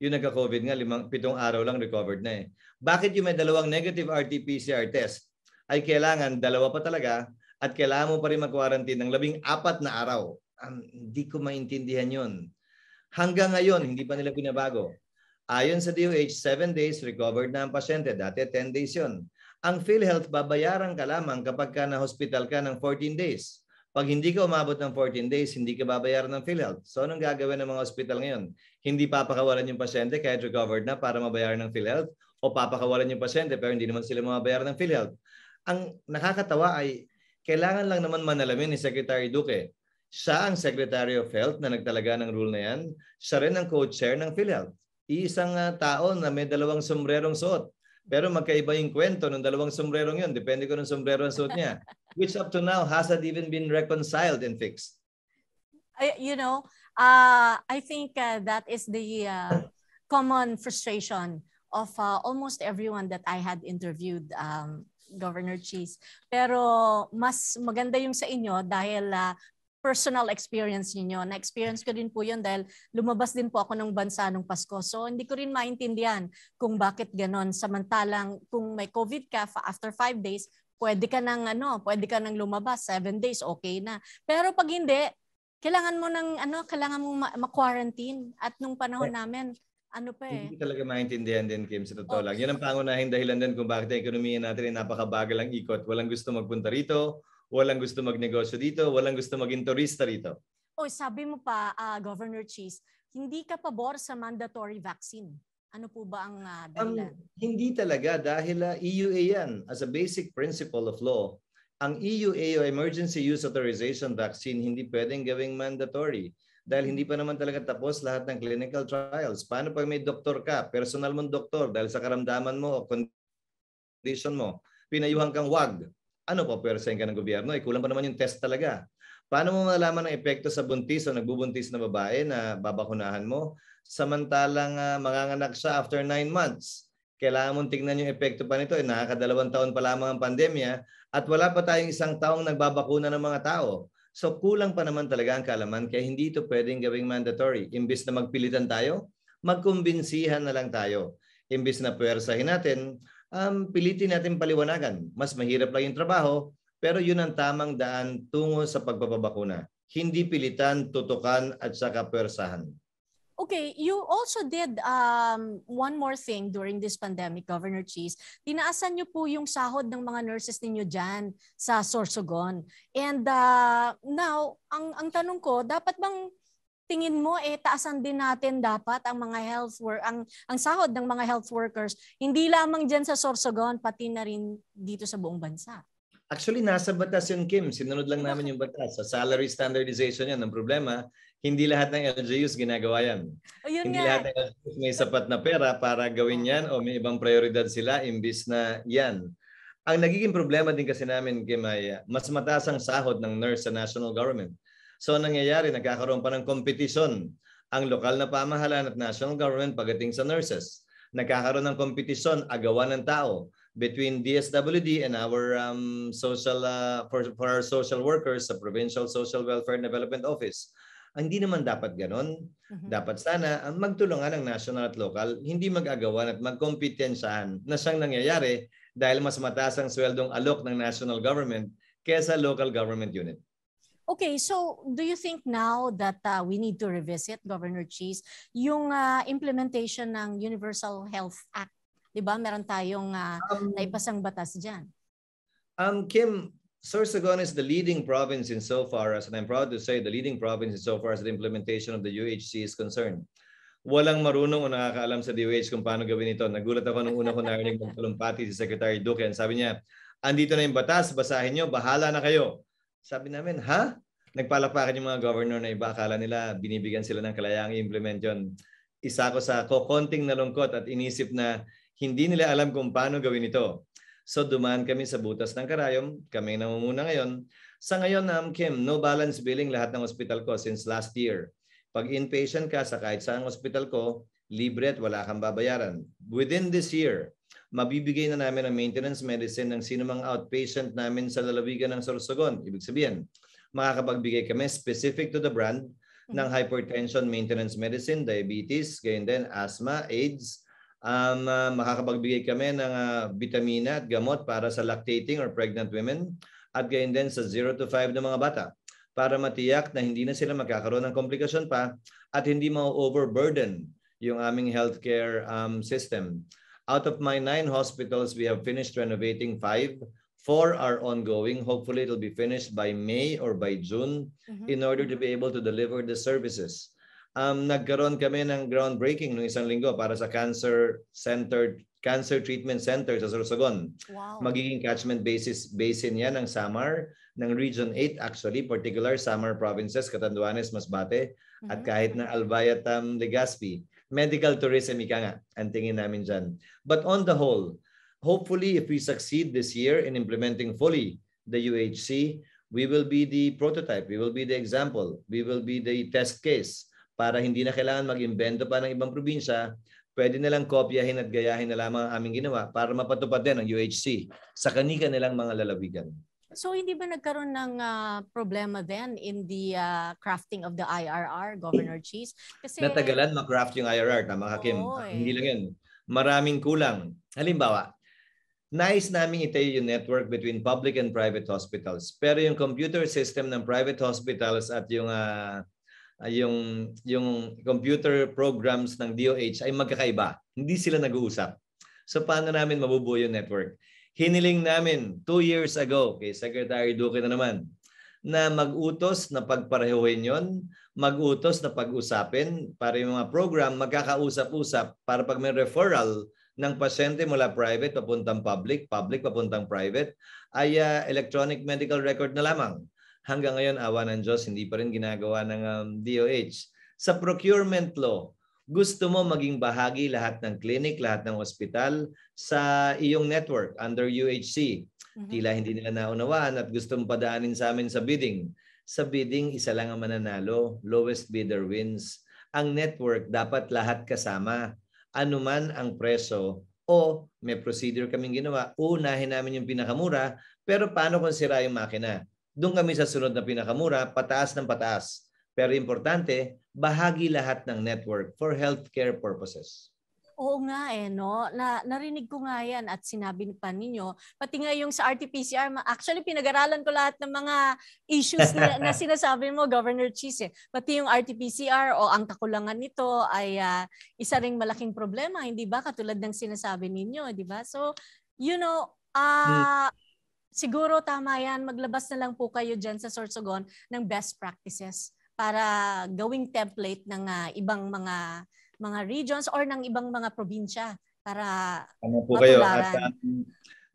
Yung nagka-COVID nga, limang, pitong araw lang recovered na eh. Bakit yung may dalawang negative RT-PCR test, ay kailangan dalawa pa talaga at kailangan mo pa rin mag-quarantine ng labing apat na araw. Um, hindi ko maintindihan yon. Hanggang ngayon, hindi pa nila pinabago. Ayon sa DOH, 7 days recovered na ang pasyente. Dati 10 days yon. Ang PhilHealth, babayaran ka lamang kapag ka na-hospital ka ng 14 days. Pag hindi ka umabot ng 14 days, hindi ka babayaran ng PhilHealth. So anong gagawin ng mga hospital ngayon? Hindi papakawalan yung pasyente kahit recovered na para mabayaran ng PhilHealth o papakawalan yung pasyente pero hindi naman sila mabayaran ng PhilHealth ang nakakatawa ay kailangan lang naman manalamin ni Secretary Duque. Siya ang Secretary of Health na nagtalaga ng rule na yan. Siya rin ang co-chair ng PhilHealth. Iisang uh, ah, tao na may dalawang sombrerong suot. Pero magkaiba yung kwento ng dalawang sombrerong yun. Depende ko ng sombrero ang suot niya. Which up to now hasn't even been reconciled and fixed. I, you know, uh, I think uh, that is the uh, common frustration of uh, almost everyone that I had interviewed um, Governor Cheese. Pero mas maganda yung sa inyo dahil uh, personal experience niyo Na-experience ko din po yun dahil lumabas din po ako ng bansa nung Pasko. So hindi ko rin maintindihan kung bakit ganon. Samantalang kung may COVID ka after five days, pwede ka nang ano, pwede ka nang lumabas. Seven days, okay na. Pero pag hindi, kailangan mo ng ano, kailangan mo ma-quarantine. At nung panahon eh, namin, ano pa eh. Hindi talaga maintindihan din, Kim, sa totoo oh. lang. Yan ang pangunahing dahilan din kung bakit ang ekonomiya natin ay napakabagal ang ikot. Walang gusto magpunta rito, walang gusto magnegosyo dito, walang gusto maging turista rito. O oh, sabi mo pa, uh, Governor Cheese, hindi ka pabor sa mandatory vaccine. Ano po ba ang uh, dahilan? Um, hindi talaga dahil uh, ah, EUA yan as a basic principle of law. Ang EUA o Emergency Use Authorization Vaccine hindi pwedeng gawing mandatory dahil hindi pa naman talaga tapos lahat ng clinical trials. Paano pag may doktor ka, personal mong doktor dahil sa karamdaman mo o condition mo, pinayuhan kang wag. Ano pa pwersahin ka ng gobyerno? Eh, kulang pa naman yung test talaga. Paano mo malalaman ang epekto sa buntis o nagbubuntis na babae na babakunahan mo samantalang uh, manganganak siya after 9 months? Kailangan mong tingnan yung epekto pa nito. Eh, nakakadalawang taon pa lamang ang pandemya at wala pa tayong isang taong nagbabakuna ng mga tao. So kulang pa naman talaga ang kaalaman kaya hindi ito pwedeng gawing mandatory. Imbis na magpilitan tayo, magkumbinsihan na lang tayo. Imbis na puwersahin natin, um, pilitin natin paliwanagan. Mas mahirap lang yung trabaho, pero yun ang tamang daan tungo sa pagpapabakuna. Hindi pilitan, tutukan at saka puwersahan. Okay, you also did um, one more thing during this pandemic, Governor Cheese. Tinaasan niyo po yung sahod ng mga nurses ninyo dyan sa Sorsogon. And uh, now, ang, ang tanong ko, dapat bang tingin mo eh taasan din natin dapat ang mga health work ang ang sahod ng mga health workers hindi lamang diyan sa Sorsogon pati na rin dito sa buong bansa. Actually nasa batas yun Kim, sinunod lang namin yung batas. Sa salary standardization yan ang problema hindi lahat ng LGUs ginagawa yan. O, yun hindi nga. lahat ng LGUs may sapat na pera para gawin yan o may ibang prioridad sila imbis na yan. Ang nagiging problema din kasi namin, kay Maya, ah, mas mataas ang sahod ng nurse sa national government. So nangyayari, nagkakaroon pa ng kompetisyon ang lokal na pamahalaan at national government pagdating sa nurses. Nagkakaroon ng kompetisyon, agawan ng tao between DSWD and our um, social uh, for, for our social workers sa Provincial Social Welfare and Development Office Ah, hindi naman dapat ganon. Mm-hmm. Dapat sana ah, ang magtulungan ng national at local, hindi mag-agawan at magkompetensyahan na siyang nangyayari dahil mas mataas ang sweldong alok ng national government kaysa local government unit. Okay, so do you think now that uh, we need to revisit Governor Cheese yung uh, implementation ng Universal Health Act? 'Di ba? Meron tayong uh, um, naipasang batas diyan. Um Kim, Sorsogon is the leading province in so far as, and I'm proud to say, the leading province so far as the implementation of the UHC is concerned. Walang marunong o nakakaalam sa DOH kung paano gawin ito. Nagulat ako nung una ko narinig ng talumpati si Secretary Duque. And sabi niya, andito na yung batas, basahin nyo, bahala na kayo. Sabi namin, ha? Nagpalapakan yung mga governor na iba. Akala nila binibigyan sila ng kalayaang i-implement yun. Isa ko sa kokonting nalungkot at inisip na hindi nila alam kung paano gawin ito. So dumaan kami sa butas ng karayom. Kami namumuna ngayon. Sa ngayon, Ma'am Kim, no balance billing lahat ng hospital ko since last year. Pag inpatient ka sa kahit saang hospital ko, libre at wala kang babayaran. Within this year, mabibigay na namin ang maintenance medicine ng sinumang outpatient namin sa lalawigan ng Sorsogon. Ibig sabihin, makakapagbigay kami specific to the brand ng mm-hmm. hypertension maintenance medicine, diabetes, gayon din asthma, AIDS, um, uh, makakapagbigay kami ng uh, vitamina at gamot para sa lactating or pregnant women at gayon din sa 0 to 5 ng mga bata para matiyak na hindi na sila magkakaroon ng komplikasyon pa at hindi ma-overburden yung aming healthcare um, system. Out of my nine hospitals, we have finished renovating five. Four are ongoing. Hopefully, it'll be finished by May or by June mm-hmm. in order to be able to deliver the services um, nagkaroon kami ng groundbreaking noong isang linggo para sa cancer center cancer treatment center sa Sorsogon. Wow. Magiging catchment basis basin yan ng Samar, ng Region 8 actually, particular Samar provinces, Catanduanes, Masbate, mm-hmm. at kahit na Albay at um, Legazpi. Medical tourism, ika nga, ang tingin namin dyan. But on the whole, hopefully if we succeed this year in implementing fully the UHC, we will be the prototype, we will be the example, we will be the test case para hindi na kailangan mag-imbento pa ng ibang probinsya, pwede na lang kopyahin at gayahin na lamang ang aming ginawa para mapatupad din ang UHC sa kanika nilang mga lalawigan. So hindi ba nagkaroon ng uh, problema then in the uh, crafting of the IRR, Governor Cheese? Kasi natagalan mag-craft yung IRR, tama ka Oh, eh. Hindi lang 'yun. Maraming kulang. Halimbawa, nice naming itayo yung network between public and private hospitals. Pero yung computer system ng private hospitals at yung uh, uh, yung yung computer programs ng DOH ay magkakaiba. Hindi sila nag-uusap. So paano namin mabubuo yung network? Hiniling namin two years ago kay Secretary Duque na naman na mag-utos na pagparehuhin yon, mag-utos na pag-usapin para yung mga program magkakausap-usap para pag may referral ng pasyente mula private papuntang public, public papuntang private, ay uh, electronic medical record na lamang. Hanggang ngayon, awa ng Diyos, hindi pa rin ginagawa ng um, DOH. Sa procurement law, gusto mo maging bahagi lahat ng clinic, lahat ng ospital sa iyong network under UHC. Mm-hmm. Tila hindi nila naunawaan at gusto mong padaanin sa amin sa bidding. Sa bidding, isa lang ang mananalo. Lowest bidder wins. Ang network, dapat lahat kasama. Ano man ang preso, o may procedure kaming ginawa, unahin namin yung pinakamura, pero paano kung sira yung makina? Doon kami sa sunod na pinakamura, pataas ng pataas. Pero importante, bahagi lahat ng network for healthcare purposes. Oo nga eh, no? Na, narinig ko nga yan at sinabi pa ninyo. Pati nga yung sa RT-PCR, actually pinag-aralan ko lahat ng mga issues na, na sinasabi mo, Governor Cheese. Eh. Pati yung RT-PCR o ang kakulangan nito ay uh, isa ring malaking problema, hindi ba? Katulad ng sinasabi ninyo, di ba? So, you know, uh, hmm siguro tama yan, maglabas na lang po kayo dyan sa Sorsogon ng best practices para gawing template ng uh, ibang mga mga regions or ng ibang mga probinsya para ano po matularan. kayo at um,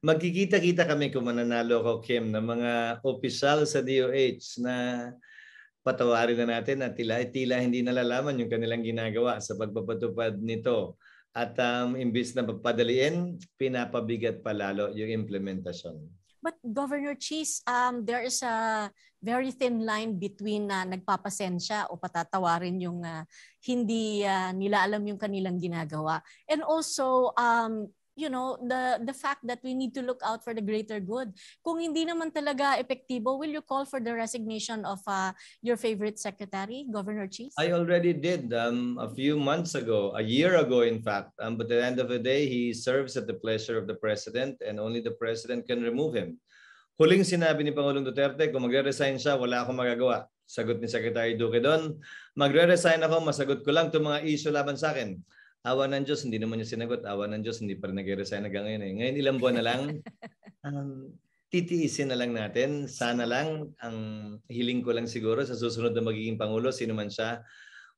magkikita-kita kami kung mananalo ko Kim ng mga opisyal sa DOH na patawarin na natin at tila, tila hindi nalalaman yung kanilang ginagawa sa pagpapatupad nito. At um, imbis na papadaliin pinapabigat pa lalo yung implementasyon. But Governor Cheese, um, there is a very thin line between na uh, nagpapasensya o patatawarin yung uh, hindi uh, nila alam yung kanilang ginagawa. And also, um, you know the the fact that we need to look out for the greater good kung hindi naman talaga epektibo will you call for the resignation of uh, your favorite secretary governor cheese i already did um, a few months ago a year ago in fact um, but at the end of the day he serves at the pleasure of the president and only the president can remove him huling sinabi ni pangulong duterte kung magre-resign siya wala akong magagawa sagot ni secretary duque doon magre-resign ako masagot ko lang 'tong mga issue laban sa akin awa ng Diyos, hindi naman niya sinagot. Awa ng Diyos, hindi pa rin nag-resign hanggang ngayon. Eh. Ngayon, ilang buwan na lang, um, titiisin na lang natin. Sana lang, ang hiling ko lang siguro sa susunod na magiging Pangulo, sino man siya,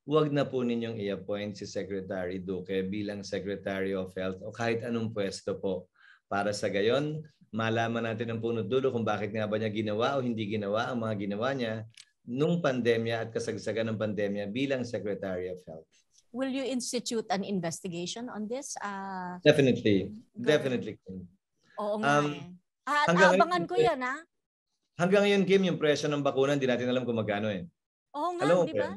huwag na po ninyong i-appoint si Secretary Duque bilang Secretary of Health o kahit anong pwesto po. Para sa gayon, malaman natin ang punot dulo kung bakit nga ba niya ginawa o hindi ginawa ang mga ginawa niya nung pandemya at kasagsagan ng pandemya bilang Secretary of Health will you institute an investigation on this? Uh, definitely. Go. Definitely. Oo nga um, eh. At ah, hanggang abangan ngayon, ko yan ha. Ah. Hanggang ngayon, Kim, yung presyo ng bakuna, hindi natin alam kung magkano eh. Oo nga, di ba?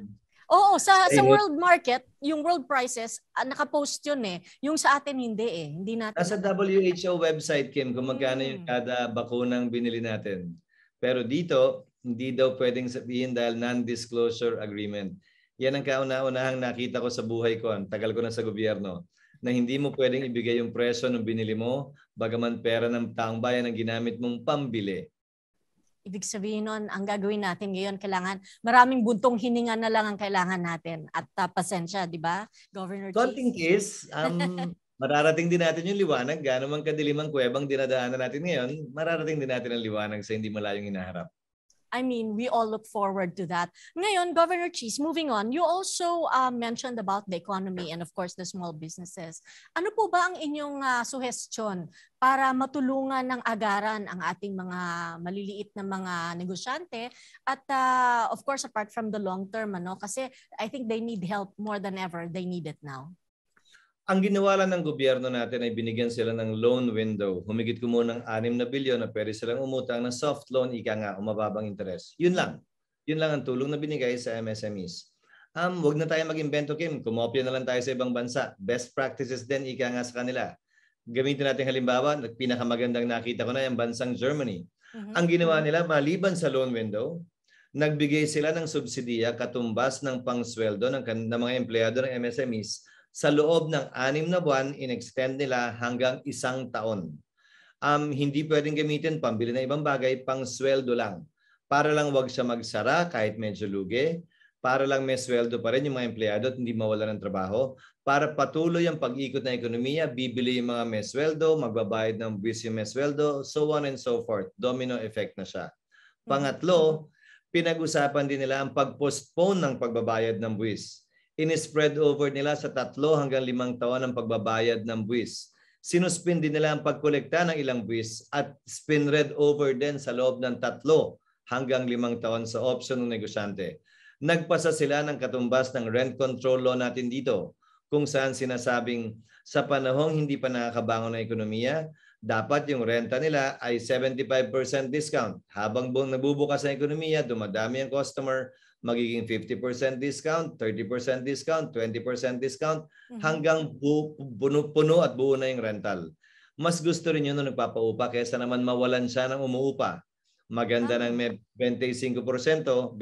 Oo, sa, sa world market, yung world prices, nakapost yun eh. Yung sa atin, hindi eh. Hindi natin. sa WHO website, Kim, kung magkano hmm. yung kada bakunang binili natin. Pero dito, hindi daw pwedeng sabihin dahil non-disclosure agreement. Yan ang kauna-unahang nakita ko sa buhay ko. Ang tagal ko na sa gobyerno na hindi mo pwedeng ibigay yung presyo ng binili mo bagaman pera ng taong bayan ang ginamit mong pambili. Ibig sabihin nun, ang gagawin natin ngayon, kailangan maraming buntong hininga na lang ang kailangan natin at uh, pasensya, di ba, Governor? Konting case, um, mararating din natin yung liwanag. Gano'n man kadilim ang kuwebang dinadaanan natin ngayon, mararating din natin ang liwanag sa hindi malayong hinaharap. I mean, we all look forward to that. Ngayon, Governor Cheese, moving on, you also uh, mentioned about the economy and of course the small businesses. Ano po ba ang inyong uh, suhestyon para matulungan ng agaran ang ating mga maliliit na mga negosyante at uh, of course apart from the long term ano kasi I think they need help more than ever. They need it now. Ang ginawa lang ng gobyerno natin ay binigyan sila ng loan window. Humigit ko muna ng 6 na bilyon na pwede silang umutang ng soft loan, ika nga, umababang mababang interes. Yun lang. Yun lang ang tulong na binigay sa MSMEs. Um, wag na tayo mag-invento, Kim. Kumopya na lang tayo sa ibang bansa. Best practices din, ika nga sa kanila. Gamitin natin halimbawa, pinakamagandang nakita ko na yung bansang Germany. Mm-hmm. Ang ginawa nila, maliban sa loan window, nagbigay sila ng subsidiya katumbas ng pangsweldo ng, ng mga empleyado ng MSMEs sa loob ng anim na buwan, in-extend nila hanggang isang taon. Um, hindi pwedeng gamitin pambili na ibang bagay, pang sweldo lang. Para lang wag siya magsara kahit medyo lugi. Para lang may sweldo pa rin yung mga empleyado at hindi mawala ng trabaho. Para patuloy ang pag-ikot ng ekonomiya, bibili yung mga may sweldo, magbabayad ng buwis yung may sweldo, so on and so forth. Domino effect na siya. Pangatlo, pinag-usapan din nila ang pag-postpone ng pagbabayad ng buwis in-spread over nila sa tatlo hanggang limang taon ang pagbabayad ng buwis. Sinuspin din nila ang pagkolekta ng ilang buwis at spinred over din sa loob ng tatlo hanggang limang taon sa option ng negosyante. Nagpasa sila ng katumbas ng rent control law natin dito kung saan sinasabing sa panahong hindi pa nakakabangon na ekonomiya, dapat yung renta nila ay 75% discount. Habang buong nabubukas ang ekonomiya, dumadami ang customer, magiging 50% discount, 30% discount, 20% discount, mm-hmm. hanggang bu- puno, puno at buo na yung rental. Mas gusto rin yun nung nagpapaupa kaysa naman mawalan siya ng umuupa. Maganda ah. ng may 25%, 25%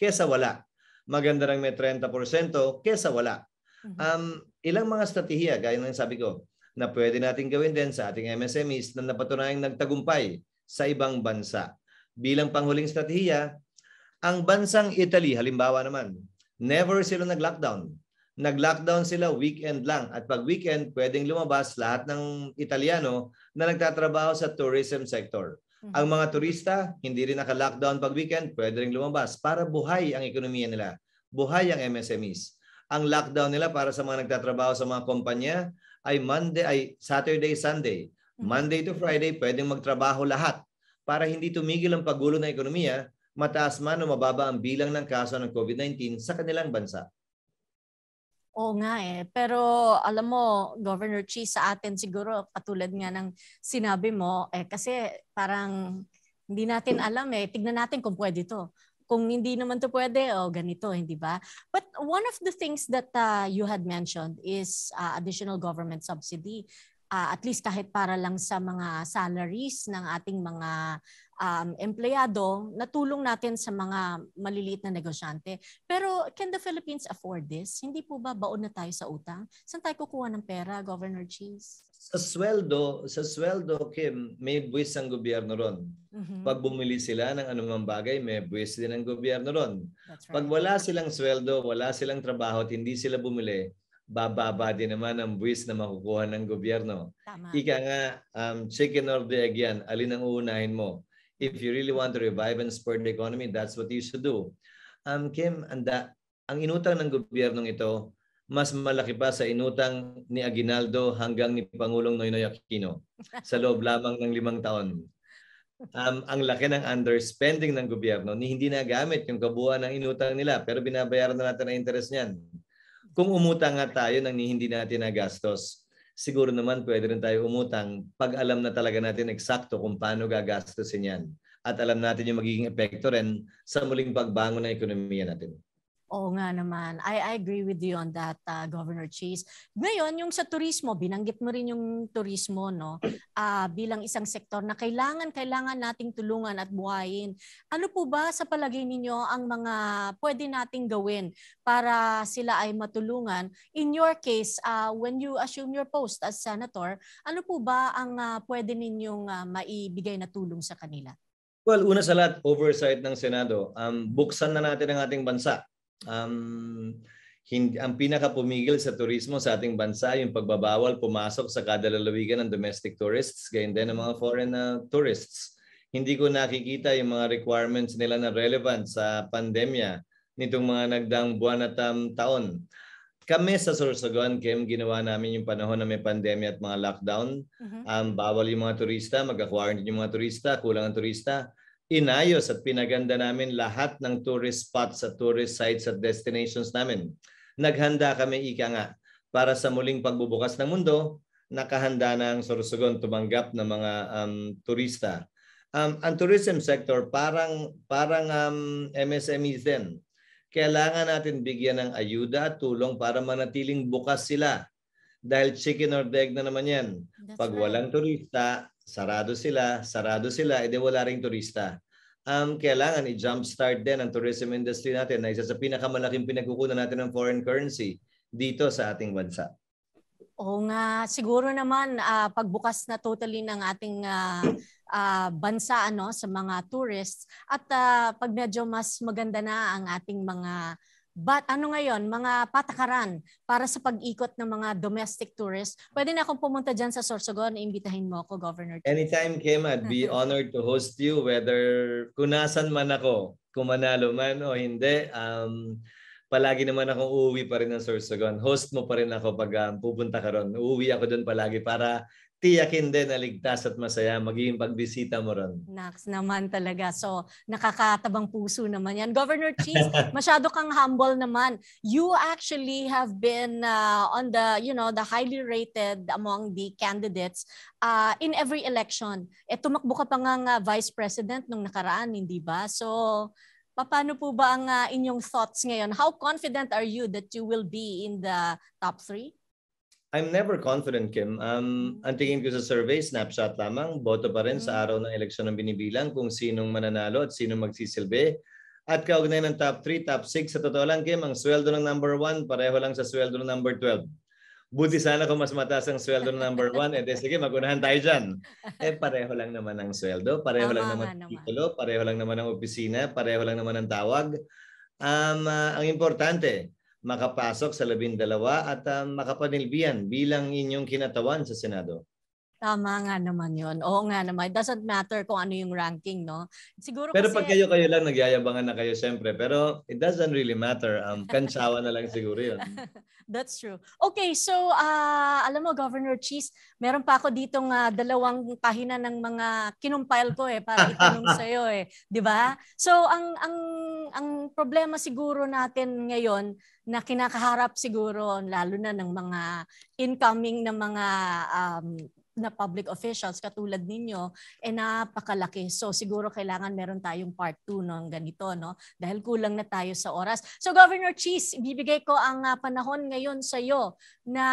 kaysa wala. Maganda ng may 30% kaysa wala. Mm-hmm. Um, ilang mga strategiya, gaya ng sabi ko, na pwede natin gawin din sa ating MSMEs na napatunayang nagtagumpay sa ibang bansa. Bilang panghuling strategiya, ang bansang Italy, halimbawa naman, never sila nag-lockdown. Nag-lockdown sila weekend lang. At pag weekend, pwedeng lumabas lahat ng Italiano na nagtatrabaho sa tourism sector. Hmm. Ang mga turista, hindi rin naka-lockdown pag weekend, pwede rin lumabas para buhay ang ekonomiya nila. Buhay ang MSMEs. Ang lockdown nila para sa mga nagtatrabaho sa mga kumpanya ay Monday ay Saturday, Sunday. Hmm. Monday to Friday, pwedeng magtrabaho lahat para hindi tumigil ang paggulo ng ekonomiya mataas man o mababa ang bilang ng kaso ng COVID-19 sa kanilang bansa. Oo nga eh. Pero alam mo, Governor Chi, sa atin siguro katulad nga ng sinabi mo, eh, kasi parang hindi natin alam eh. Tignan natin kung pwede to. Kung hindi naman to pwede, o oh, ganito, hindi ba? But one of the things that uh, you had mentioned is uh, additional government subsidy. Uh, at least kahit para lang sa mga salaries ng ating mga um, empleyado, natulong natin sa mga maliliit na negosyante. Pero can the Philippines afford this? Hindi po ba baon na tayo sa utang? Saan tayo kukuha ng pera, Governor Cheese? Sa sweldo, sa sweldo, Kim, may buwis ang gobyerno ron. Mm-hmm. Pag bumili sila ng anumang bagay, may buwis din ang gobyerno ron. Right. Pag wala silang sweldo, wala silang trabaho at hindi sila bumili, bababa din naman ang buwis na makukuha ng gobyerno. Tama. Ika nga, um, chicken or the egg yan, alin ang uunahin mo? if you really want to revive and spur the economy, that's what you should do. Um, Kim, anda, ang inutang ng gobyernong ito, mas malaki pa sa inutang ni Aguinaldo hanggang ni Pangulong Noynoy Aquino sa loob lamang ng limang taon. Um, ang laki ng underspending ng gobyerno ni hindi nagamit yung kabuuan ng inutang nila pero binabayaran na natin ang interest niyan. Kung umutang nga tayo nang hindi natin nagastos, siguro naman pwede rin tayo umutang pag alam na talaga natin eksakto kung paano gagastusin yan. At alam natin yung magiging epekto rin sa muling pagbangon ng ekonomiya natin. Oo nga naman. I, I agree with you on that, uh, Governor Chase. Ngayon, yung sa turismo, binanggit mo rin yung turismo no? uh, bilang isang sektor na kailangan, kailangan nating tulungan at buhayin. Ano po ba sa palagay ninyo ang mga pwede nating gawin para sila ay matulungan? In your case, uh, when you assume your post as senator, ano po ba ang uh, pwede ninyong uh, maibigay na tulong sa kanila? Well, una sa lahat, oversight ng Senado. Um, buksan na natin ang ating bansa um, hindi, ang pinaka pumigil sa turismo sa ating bansa yung pagbabawal pumasok sa kadalalawigan ng domestic tourists, gayon din ng mga foreign uh, tourists. Hindi ko nakikita yung mga requirements nila na relevant sa pandemya nitong mga nagdaang buwan at um, taon. Kami sa Sorsogon, Kim, ginawa namin yung panahon na may pandemya at mga lockdown. Uh-huh. Um, bawal yung mga turista, mag-quarantine yung mga turista, kulang ang turista inayos at pinaganda namin lahat ng tourist spots at tourist sites at destinations namin. Naghanda kami ika nga para sa muling pagbubukas ng mundo, nakahanda na ang Sorsogon tumanggap ng mga um, turista. Um, ang tourism sector parang parang um, MSME din. Kailangan natin bigyan ng ayuda at tulong para manatiling bukas sila. Dahil chicken or egg na naman yan. That's Pag right. walang turista, Sarado sila, sarado sila, edi eh, wala ring turista. Um, kailangan i-jumpstart din ang tourism industry natin na isa sa pinakamalaking pinagkukunan natin ng foreign currency dito sa ating bansa. Oo nga, siguro naman uh, pagbukas na totally ng ating uh, uh, bansa ano sa mga tourists at uh, pag medyo mas maganda na ang ating mga But ano ngayon, mga patakaran para sa pag-ikot ng mga domestic tourists, pwede na akong pumunta dyan sa Sorsogon, imbitahin mo ako, Governor. Anytime, Kim, I'd be honored to host you whether kunasan man ako, kumanalo man o hindi. Um, palagi naman akong uuwi pa rin ng Sorsogon. Host mo pa rin ako pag um, pupunta ka ron. Uuwi ako doon palagi para tiyakin din na ligtas at masaya magiging pagbisita mo ron. Nax naman talaga. So, nakakatabang puso naman yan. Governor Cheese, masyado kang humble naman. You actually have been uh, on the, you know, the highly rated among the candidates uh, in every election. Eh, tumakbo ka pa nga nga vice president nung nakaraan, hindi ba? So, paano po ba ang uh, inyong thoughts ngayon? How confident are you that you will be in the top three? I'm never confident, Kim. Um, hmm. ang tingin ko sa survey, snapshot lamang. Boto pa rin mm-hmm. sa hmm. araw ng eleksyon ng binibilang kung sinong mananalo at sinong magsisilbi. At kaugnay ng top 3, top 6, sa totoo lang, Kim, ang sweldo ng number 1, pareho lang sa sweldo ng number 12. Buti sana kung mas mataas ang sweldo ng number 1, eh, sige, magunahan tayo dyan. Eh, pareho lang naman ang sweldo, pareho Tama lang naman ang titulo, pareho lang naman ang opisina, pareho lang naman ang tawag. Um, uh, ang importante, makapasok sa labindalawa at uh, ah, makapanilbihan bilang inyong kinatawan sa Senado. Tama nga naman yon. Oo nga naman. It doesn't matter kung ano yung ranking, no? Siguro Pero kasi... pag kayo-kayo lang, nagyayabangan na kayo siyempre. Pero it doesn't really matter. Um, kansawa na lang siguro yun. That's true. Okay, so uh, alam mo, Governor Cheese, meron pa ako ditong uh, dalawang pahina ng mga kinumpile ko eh, para itanong sa iyo eh. 'di ba? So ang, ang, ang problema siguro natin ngayon, na kinakaharap siguro lalo na ng mga incoming na mga um, na public officials katulad ninyo eh napakalaki. So siguro kailangan meron tayong part 2 ng ganito no dahil kulang na tayo sa oras. So Governor Cheese, bibigay ko ang uh, panahon ngayon sa iyo na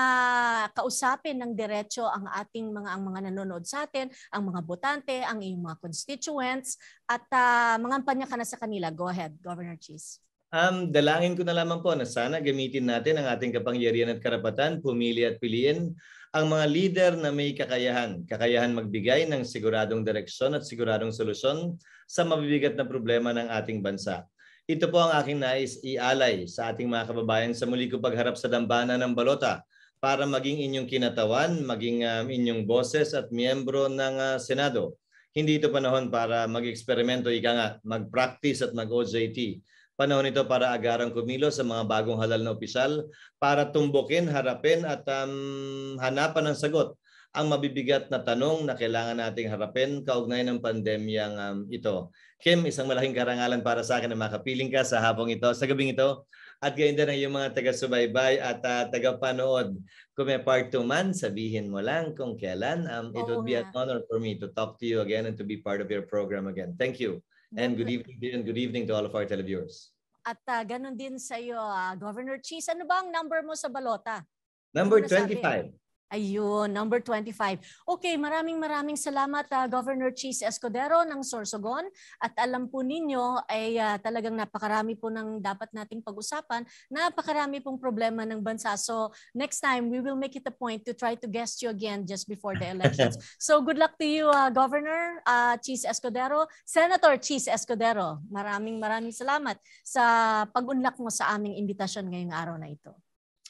kausapin ng diretso ang ating mga ang mga nanonood sa atin, ang mga botante, ang iyong mga constituents at uh, ah, mangamba ka na sa kanila. Go ahead, Governor Cheese. Um, dalangin ko na lamang po na sana gamitin natin ang ating kapangyarihan at karapatan, pumili at piliin ang mga leader na may kakayahan. Kakayahan magbigay ng siguradong direksyon at siguradong solusyon sa mabibigat na problema ng ating bansa. Ito po ang aking nais ialay sa ating mga kababayan sa muli ko pagharap sa dambana ng balota para maging inyong kinatawan, maging um, inyong boses at miyembro ng uh, Senado. Hindi ito panahon para mag-eksperimento, ika nga, mag-practice at mag-OJT Panahon ito para agarang kumilos sa mga bagong halal na opisyal para tumbukin, harapin at um, hanapan ng sagot ang mabibigat na tanong na kailangan nating harapin kaugnay ng pandemyang um, ito. Kim, isang malaking karangalan para sa akin na makapiling ka sa hapong ito, sa gabing ito. At gayon din ang iyong mga taga-subaybay at uh, taga-panood. Kung may part 2 man, sabihin mo lang kung kailan. Um, it would be an honor for me to talk to you again and to be part of your program again. Thank you. And good evening and good evening to all of our televiewers. At uh, ganun din sa iyo, uh, ah, Governor Cheese. Ano ba ang number mo sa balota? Number 25. Ano Ayun, number 25. Okay, maraming maraming salamat uh, Governor Cheese Escudero ng Sorsogon. At alam po ninyo ay uh, talagang napakarami po ng dapat nating pag-usapan. Napakarami pong problema ng bansa. So next time, we will make it a point to try to guest you again just before the elections. so good luck to you, uh, Governor uh, Cheese Escudero. Senator Cheese Escudero, maraming maraming salamat sa pag-unlak mo sa aming imbitasyon ngayong araw na ito.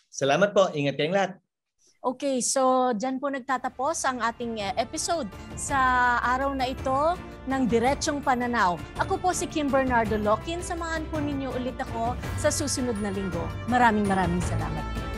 Salamat po. Ingat kayong lahat. Okay, so dyan po nagtatapos ang ating eh, episode sa araw na ito ng Diretsyong Pananaw. Ako po si Kim Bernardo Lokin. Samahan po ninyo ulit ako sa susunod na linggo. Maraming maraming salamat.